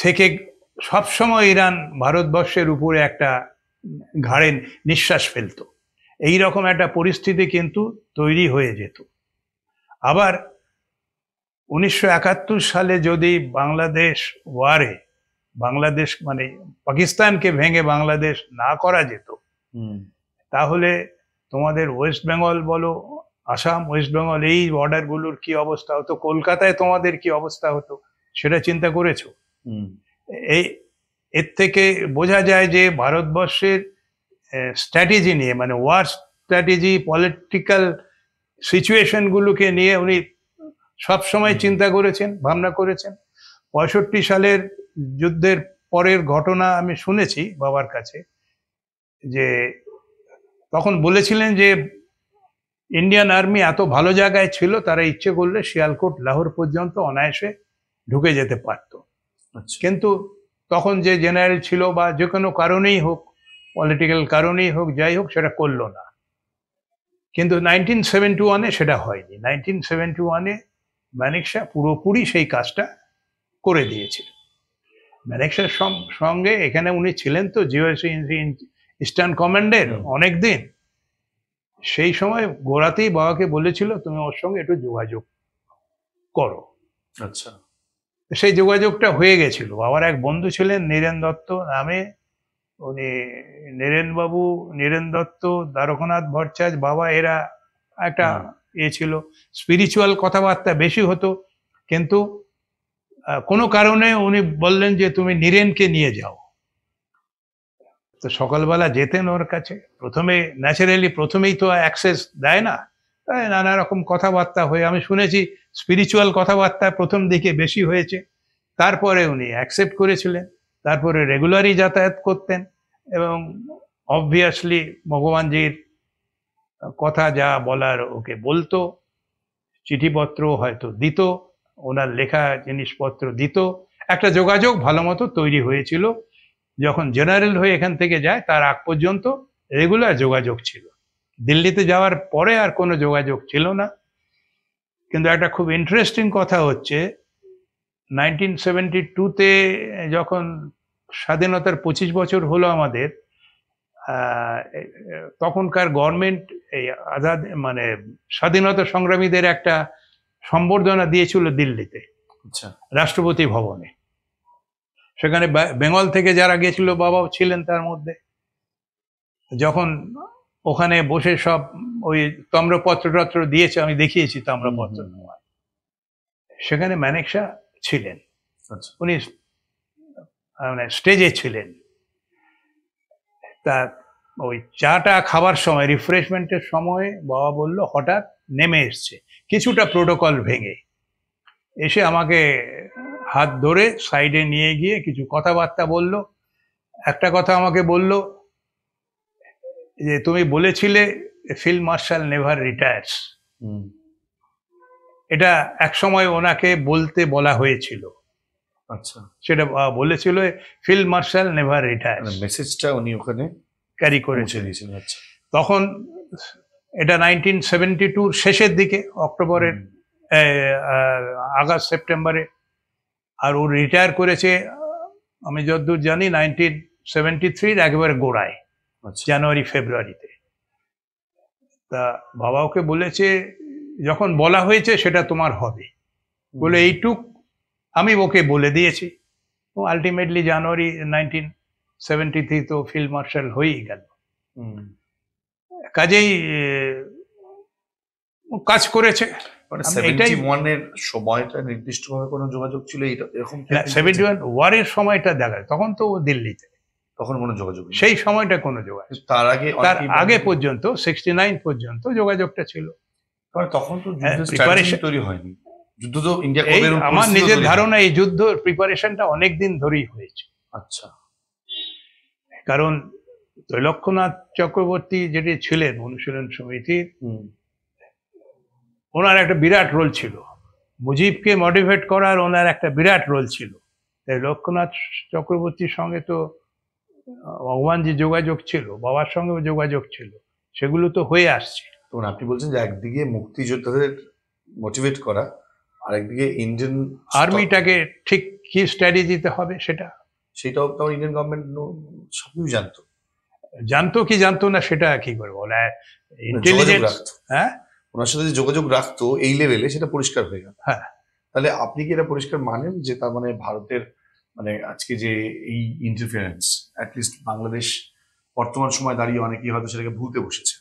থেকে সবসময় ইরান ভারতবর্ষের উপরে একটা ঘাড়ে নিঃশ্বাস ফেলত এই রকম একটা পরিস্থিতি কিন্তু তৈরি হয়ে যেত আবার উনিশশো সালে যদি বাংলাদেশ ওয়ারে বাংলাদেশ মানে পাকিস্তানকে ভেঙে বাংলাদেশ না করা যেত তাহলে তোমাদের ওয়েস্ট বেঙ্গল বলো আসাম ওয়েস্ট বেঙ্গল এই বর্ডারগুলোর কি অবস্থা হতো কলকাতায় তোমাদের কি অবস্থা হতো সেটা চিন্তা করেছো এই এর থেকে বোঝা যায় যে ভারতবর্ষের স্ট্র্যাটেজি নিয়ে মানে ওয়ার স্ট্র্যাটেজি পলিটিক্যাল সিচুয়েশনগুলোকে নিয়ে উনি সবসময় চিন্তা করেছেন ভাবনা করেছেন পঁয়ষট্টি সালের যুদ্ধের পরের ঘটনা আমি শুনেছি বাবার কাছে যে তখন বলেছিলেন যে ইন্ডিয়ান আর্মি এত ভালো জায়গায় ছিল তারা ইচ্ছে করলে শিয়ালকোট লাহোর পর্যন্ত অনায়াসে ঢুকে যেতে পারতো আচ্ছা। কিন্তু তখন যে জেনারেল ছিল বা যে কোনো কারণেই হোক পলিটিক্যাল কারণেই হোক যাই হোক সেটা করলো না কিন্তু নাইনটিন সেভেন্টি ওয়ানে সেটা হয়নি নাইনটিন সেভেন্টি ওয়ানে ম্যানেকশা পুরোপুরি সেই কাজটা করে দিয়েছিল ম্যানেকশার সঙ্গে এখানে উনি ছিলেন তো জিওসি ইস্টার্ন কমান্ডের অনেক দিন সেই সময় গোড়াতেই বাবাকে বলেছিল তুমি ওর সঙ্গে একটু যোগাযোগ করো আচ্ছা সেই যোগাযোগটা হয়ে গেছিল আমার এক বন্ধু ছিলেন নীরেন দত্ত নামে উনি নীরেনবাবু নীরেন দত্ত দ্বারকনাথ ভট্টাচার্য বাবা এরা একটা এ ইয়ে ছিল স্পিরিচুয়াল কথাবার্তা বেশি হতো কিন্তু কোনো কারণে উনি বললেন যে তুমি নীরেনকে নিয়ে যাও তো সকালবেলা যেতেন ওর কাছে প্রথমে ন্যাচারালি প্রথমেই তো অ্যাক্সেস দেয় না নানা রকম কথাবার্তা হয়ে আমি শুনেছি স্পিরিচুয়াল কথাবার্তা প্রথম দিকে বেশি হয়েছে তারপরে উনি অ্যাকসেপ্ট করেছিলেন তারপরে রেগুলারই যাতায়াত করতেন এবং অবভিয়াসলি ভগবানজির কথা যা বলার ওকে বলতো চিঠিপত্র হয়তো দিত ওনার লেখা জিনিসপত্র দিত একটা যোগাযোগ ভালো মতো তৈরি হয়েছিল যখন জেনারেল হয়ে এখান থেকে যায় তার আগ পর্যন্ত রেগুলার যোগাযোগ ছিল দিল্লিতে যাওয়ার পরে আর কোনো যোগাযোগ ছিল না কিন্তু একটা খুব ইন্টারেস্টিং কথা হচ্ছে নাইনটিন সেভেন্টি টুতে যখন স্বাধীনতার পঁচিশ বছর হলো আমাদের তখনকার গভর্নমেন্ট এই আজাদ মানে স্বাধীনতা সংগ্রামীদের একটা সম্বর্ধনা দিয়েছিল দিল্লিতে আচ্ছা। রাষ্ট্রপতি ভবনে সেখানে বেঙ্গল থেকে যারা গেছিল বাবাও ছিলেন তার মধ্যে যখন ওখানে বসে সব ওই তম্রপত্র টত্র দিয়েছে আমি দেখিয়েছি তম্রপত্র সেখানে ম্যানেকশা ছিলেন আচ্ছা। উনি মানে স্টেজে ছিলেন তা ওই চাটা খাবার সময় রিফ্রেশমেন্টের সময় বাবা বলল হঠাৎ নেমে এসছে কিছুটা প্রোটোকল ভেঙে এসে আমাকে হাত ধরে সাইডে নিয়ে গিয়ে কিছু কথাবার্তা বলল একটা কথা আমাকে বলল যে তুমি বলেছিলে ফিল্ড মার্শাল নেভার রিটায়ার্স এটা এক সময় ওনাকে বলতে বলা হয়েছিল আচ্ছা সেটা বলেছিল ফিল্ড মার্শাল নেভার রিটায়ার মেসেজটা মানে উনি ওখানে ক্যারি করেছিলেন আচ্ছা তখন এটা নাইনটিন সেভেন্টি টুর শেষের দিকে অক্টোবরের আগস্ট সেপ্টেম্বরে আর ও রিটায়ার করেছে আমি যতদূর জানি নাইনটিন সেভেন্টি থ্রির একেবারে গোড়ায় আচ্ছা। জানুয়ারি ফেব্রুয়ারিতে তা বাবা ওকে বলেছে যখন বলা হয়েছে সেটা তোমার হবে বলে এইটুক আমি ওকে বলে দিয়েছি তো ultimately January nineteen seventy three তো ফিল্ড মার্শাল হয়েই গেল কাজেই কাজ করেছে মানে সময়টা নির্দিষ্টভাবে কোনো যোগাযোগ ছিল এরকম সেভেন্টি ওয়ান ওয়ারের সময়টা দেখা তখন তো দিল্লিতে তখন কোনো যোগাযোগ সেই সময়টা কোনো যোগাযোগ তার আগে তার আগে পর্যন্ত সিক্সটি নাইন পর্যন্ত যোগাযোগটা ছিল কারণ তখন তো হ্যাঁ, তৈরি হয়নি যুদ্ধ তো ইন্ডিয়া আমার নিজের ধারণা এই যুদ্ধ প্রিপারেশনটা অনেক দিন ধরেই হয়েছে আচ্ছা কারণ চক্রবর্তী যেটি ছিলেন অনুশীলন সমিতি ওনার একটা বিরাট রোল ছিল মুজিবকে মডিফেট করার ওনার একটা বিরাট রোল ছিল তাই লক্ষ্যনাথ চক্রবর্তীর সঙ্গে তো ভগবান যে যোগাযোগ ছিল বাবার সঙ্গে যোগাযোগ ছিল সেগুলো তো হয়ে আসছে তখন আপনি বলছেন যে একদিকে মুক্তিযোদ্ধাদের মোটিভেট করা আরেকদিকে ইন্ডিয়ান আর্মিটাকে ঠিক কি স্ট্র্যাটেজিতে হবে সেটা সেটাও তো ইন্ডিয়ান গভর্নমেন্ট সবই জানতো জানতো কি জানতো না সেটা কি করে বলে ইন্টেলিজেন্স হ্যাঁ ওনার সাথে যোগাযোগ রাখতো এই লেভেলে সেটা পরিষ্কার হয়ে গেল হ্যাঁ তাহলে আপনি কি এটা পরিষ্কার মানেন যে তার মানে ভারতের মানে আজকে যে এই ইন্টারফিয়ারেন্স অ্যাটলিস্ট বাংলাদেশ বর্তমান সময় দাঁড়িয়ে অনেকেই হয়তো সেটাকে ভুলতে বসেছে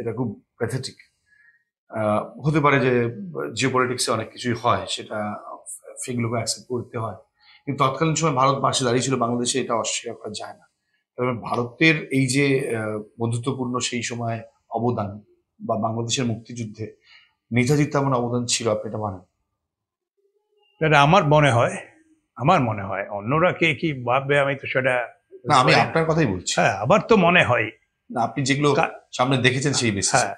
এটা খুব প্যাথেটিক হতে পারে যে জিও পলিটিক্সে অনেক কিছুই হয় সেটা সেগুলোকে অ্যাকসেপ্ট করতে হয় কিন্তু তৎকালীন সময় ভারত পাশে দাঁড়িয়েছিল বাংলাদেশে এটা অস্বীকার করা যায় না তবে ভারতের এই যে বন্ধুত্বপূর্ণ সেই সময় অবদান বা বাংলাদেশের মুক্তিযুদ্ধে নেতাজির তেমন অবদান ছিল আপনি এটা মানেন আমার মনে হয় আমার মনে হয় অন্যরা কে কি ভাববে আমি তো সেটা না আমি আপনার কথাই বলছি হ্যাঁ আবার তো মনে হয় না আপনি যেগুলো সামনে দেখেছেন সেই বেশি হ্যাঁ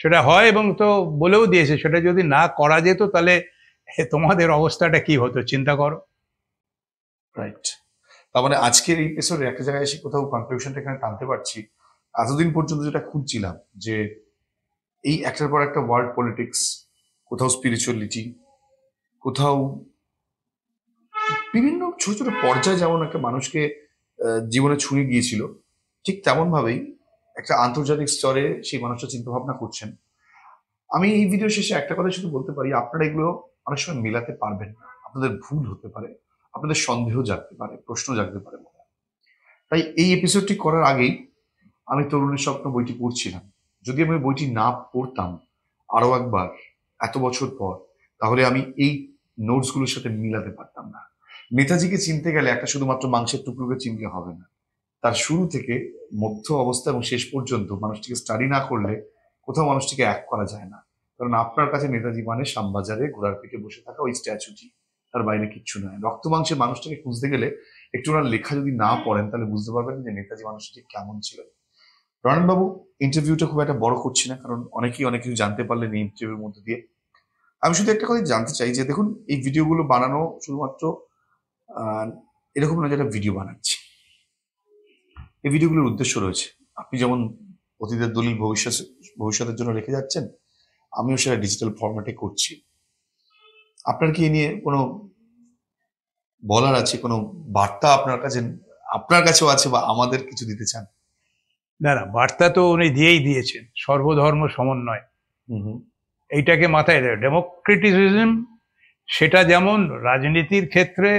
সেটা হয় এবং তো বলেও দিয়েছে সেটা যদি না করা যেত তাহলে তোমাদের অবস্থাটা কি হতো চিন্তা করো রাইট তার মানে আজকের এই এপিসোডে একটা জায়গায় এসে কোথাও কনক্লুশনটা এখানে টানতে পারছি এতদিন পর্যন্ত যেটা খুঁজছিলাম যে এই একটার পর একটা ওয়ার্ল্ড পলিটিক্স কোথাও স্পিরিচুয়ালিটি কোথাও বিভিন্ন ছোট ছোট পর্যায়ে যেমন একটা মানুষকে জীবনে ছুঁয়ে গিয়েছিল ঠিক তেমনভাবেই একটা আন্তর্জাতিক স্তরে সেই মানুষটা চিন্তা ভাবনা করছেন আমি এই ভিডিও শেষে একটা কথা শুধু বলতে পারি আপনারা এগুলো অনেক সময় মেলাতে পারবেন না আপনাদের ভুল হতে পারে আপনাদের সন্দেহ জাগতে পারে প্রশ্ন জাগতে পারে তাই এই এপিসোডটি করার আগেই আমি তরুণের স্বপ্ন বইটি পড়ছিলাম যদি আমি বইটি না পড়তাম আরও একবার এত বছর পর তাহলে আমি এই নোটসগুলোর সাথে মিলাতে পারতাম না নেতাজিকে চিনতে গেলে একটা শুধুমাত্র মাংসের টুকরোকে চিনতে হবে না তার শুরু থেকে মধ্য অবস্থা এবং শেষ পর্যন্ত মানুষটিকে স্টাডি না করলে কোথাও মানুষটিকে এক করা যায় না কারণ আপনার কাছে নেতাজি মানে শামবাজারে ঘোড়ার পিঠে বসে থাকা ওই স্ট্যাচুটি তার বাইরে কিচ্ছু নয় রক্ত মাংসের মানুষটাকে খুঁজতে গেলে একটু ওনার লেখা যদি না পড়েন তাহলে বুঝতে পারবেন যে নেতাজি মানুষটি কেমন ছিল রণনবাবু ইন্টারভিউটা খুব একটা বড় করছি না কারণ অনেকেই অনেক কিছু জানতে পারলেন এই ইন্টারভিউর মধ্যে দিয়ে আমি শুধু একটা কথা জানতে চাই যে দেখুন এই ভিডিওগুলো বানানো শুধুমাত্র এরকম না একটা ভিডিও বানাচ্ছি এই ভিডিওগুলোর উদ্দেশ্য রয়েছে আপনি যেমন অতীতের দলিল ভবিষ্যৎ ভবিষ্যতের জন্য রেখে যাচ্ছেন আমিও সেটা ডিজিটাল ফরম্যাটে করছি আপনার কি নিয়ে কোনো বলার আছে কোনো বার্তা আপনার কাছে আপনার কাছেও আছে বা আমাদের কিছু দিতে চান না না বার্তা তো উনি দিয়েই দিয়েছেন সর্বধর্ম সমন্বয় এইটাকে মাথায় দেয় ডেমোক্রেটিসিজম সেটা যেমন রাজনীতির ক্ষেত্রে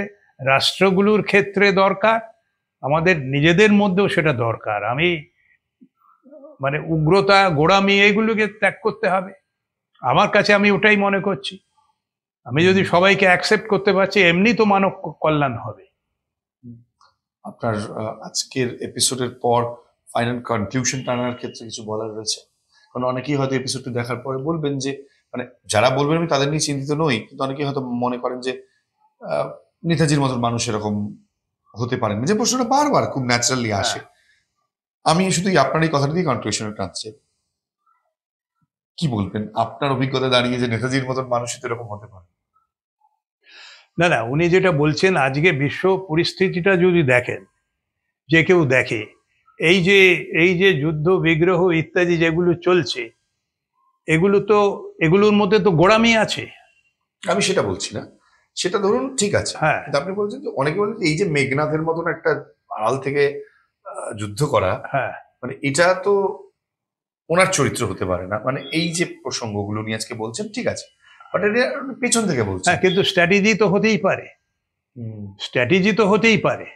রাষ্ট্রগুলোর ক্ষেত্রে দরকার আমাদের নিজেদের মধ্যেও সেটা দরকার আমি মানে উগ্রতা গোড়ামি এগুলোকে ত্যাগ করতে হবে আমার কাছে আমি ওটাই মনে করছি আমি যদি সবাইকে অ্যাকসেপ্ট করতে পারছি এমনি তো মানব কল্যাণ হবে আপনার আজকের এপিসোডের পর ফাইনাল কনক্লুশন টানার ক্ষেত্রে কিছু বলার রয়েছে কারণ অনেকেই হয়তো এপিসোডটি দেখার পরে বলবেন যে মানে যারা বলবেন আমি তাদের নিয়ে চিন্তিত নই কিন্তু অনেকেই হয়তো মনে করেন যে নেতাজির মতন মানুষ এরকম হতে পারেন যে প্রশ্নটা বারবার খুব ন্যাচারালি আসে আমি শুধু আপনার এই কথাটা দিয়ে কনক্লুশনে টানছি কি বলবেন আপনার অভিজ্ঞতা দাঁড়িয়ে যে নেতাজির মতন মানুষ এরকম হতে পারে না না উনি যেটা বলছেন আজকে বিশ্ব পরিস্থিতিটা যদি দেখেন যে কেউ দেখে এই যে এই যে যুদ্ধ বিগ্রহ ইত্যাদি যেগুলো চলছে এগুলো তো এগুলোর মধ্যে তো গোড়ামি আছে আমি সেটা বলছি না সেটা ধরুন ঠিক আছে হ্যাঁ আপনি বলছেন যে অনেকে বলেন এই যে মেঘনাথের মতন একটা আড়াল থেকে যুদ্ধ করা হ্যাঁ মানে এটা তো ওনার চরিত্র হতে পারে না মানে এই যে প্রসঙ্গগুলো নিয়ে আজকে বলছেন ঠিক আছে বাট এটা পেছন থেকে বলছেন হ্যাঁ কিন্তু স্ট্র্যাটেজি তো হতেই পারে স্ট্র্যাটেজি তো হতেই পারে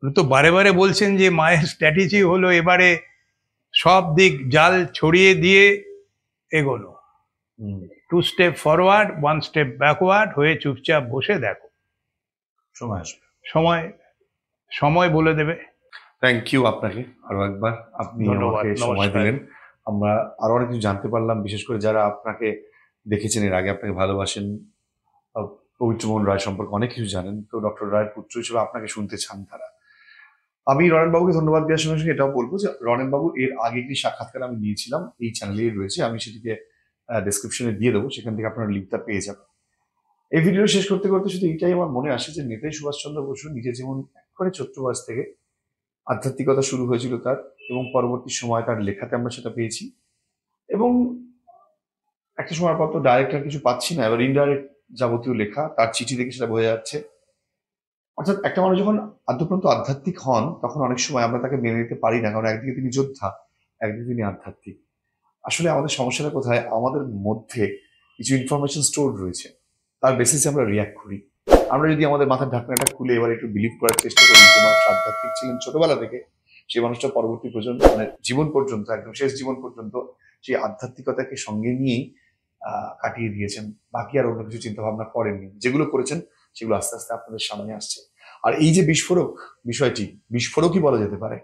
উনি তো বারে বারে বলছেন যে মায়ের স্ট্র্যাটেজি হলো এবারে সব দিক জাল ছড়িয়ে দিয়ে এগোনো two step forward one step backward হয়ে চুপচাপ বসে দেখো সময় আসবে সময় সময় বলে দেবে থ্যাংক ইউ আপনাকে আরো একবার আপনি সময় দিলেন আমরা আরো অনেক কিছু জানতে পারলাম বিশেষ করে যারা আপনাকে দেখেছেন এর আগে আপনাকে ভালোবাসেন পবিত্রমোহন রায় সম্পর্কে অনেক কিছু জানেন তো ডক্টর রায়ের পুত্র হিসেবে আপনাকে শুনতে চান তারা আমি বাবুকে ধন্যবাদ দেওয়ার সঙ্গে সঙ্গে এটাও বলবো যে রণেনবাবু এর আগে একটি সাক্ষাৎকার আমি নিয়েছিলাম এই চ্যানেলেই রয়েছে আমি সেটিকে ডিসক্রিপশনে দিয়ে দেবো সেখান থেকে আপনারা লিঙ্কটা পেয়ে যাবেন এই ভিডিও শেষ করতে করতে শুধু এটাই আমার মনে আসে যে নেতাই সুভাষচন্দ্র বসু নিজের যেমন একবারে ছোট্টবাস থেকে আধ্যাত্মিকতা শুরু হয়েছিল তার এবং পরবর্তী সময় তার লেখাতে আমরা সেটা পেয়েছি এবং একটা সময় পর তো ডাইরেক্ট আর কিছু পাচ্ছি না এবার ইনডাইরেক্ট যাবতীয় লেখা তার চিঠি দেখে সেটা বোঝা যাচ্ছে অর্থাৎ একটা মানুষ যখন আদ্যপ্রান্ত আধ্যাত্মিক হন তখন অনেক সময় আমরা তাকে মেনে নিতে পারি না কারণ একদিকে তিনি যোদ্ধা একদিকে তিনি আধ্যাত্মিক আসলে আমাদের সমস্যাটা কোথায় আমাদের মধ্যে কিছু ইনফরমেশন স্টোর রয়েছে তার বেসিসে আমরা রিয়াক্ট করি আমরা যদি আমাদের মাথার ঢাকনাটা খুলে এবার একটু বিলিভ করার চেষ্টা করি যে মানুষ আধ্যাত্মিক ছিলেন ছোটবেলা থেকে সে মানুষটা পরবর্তী প্রজন্ম মানে জীবন পর্যন্ত একদম শেষ জীবন পর্যন্ত সেই আধ্যাত্মিকতাকে সঙ্গে নিয়েই কাটিয়ে দিয়েছেন বাকি আর অন্য কিছু চিন্তা ভাবনা করেননি যেগুলো করেছেন সেগুলো আস্তে আস্তে আপনাদের সামনে আসছে আর এই যে বিস্ফোরক বিষয়টি বিস্ফোরকই বলা যেতে পারে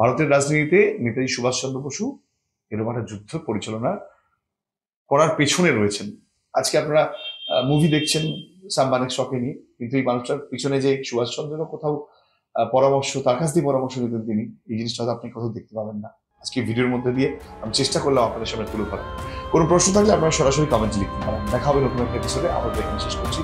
ভারতের রাজনীতিতে নেতাজি সুভাষচন্দ্র বসু এরকম একটা যুদ্ধ পরিচালনা করার পেছনে রয়েছেন আজকে আপনারা মুভি দেখছেন সাম্বানিক শখে নিয়ে কিন্তু এই মানুষটার পিছনে যে সুভাষচন্দ্র কোথাও পরামর্শ তার কাছ দিয়ে পরামর্শ দিতেন তিনি এই জিনিসটা হয়তো আপনি কোথাও দেখতে পাবেন না আজকে ভিডিওর মধ্যে দিয়ে আমি চেষ্টা করলাম আপনাদের সামনে তুলে ধরার কোনো প্রশ্ন থাকলে আপনারা সরাসরি কমেন্টে লিখতে পারেন দেখা হবে নতুন একটা এপিসোডে আমরা এখানে শেষ করছি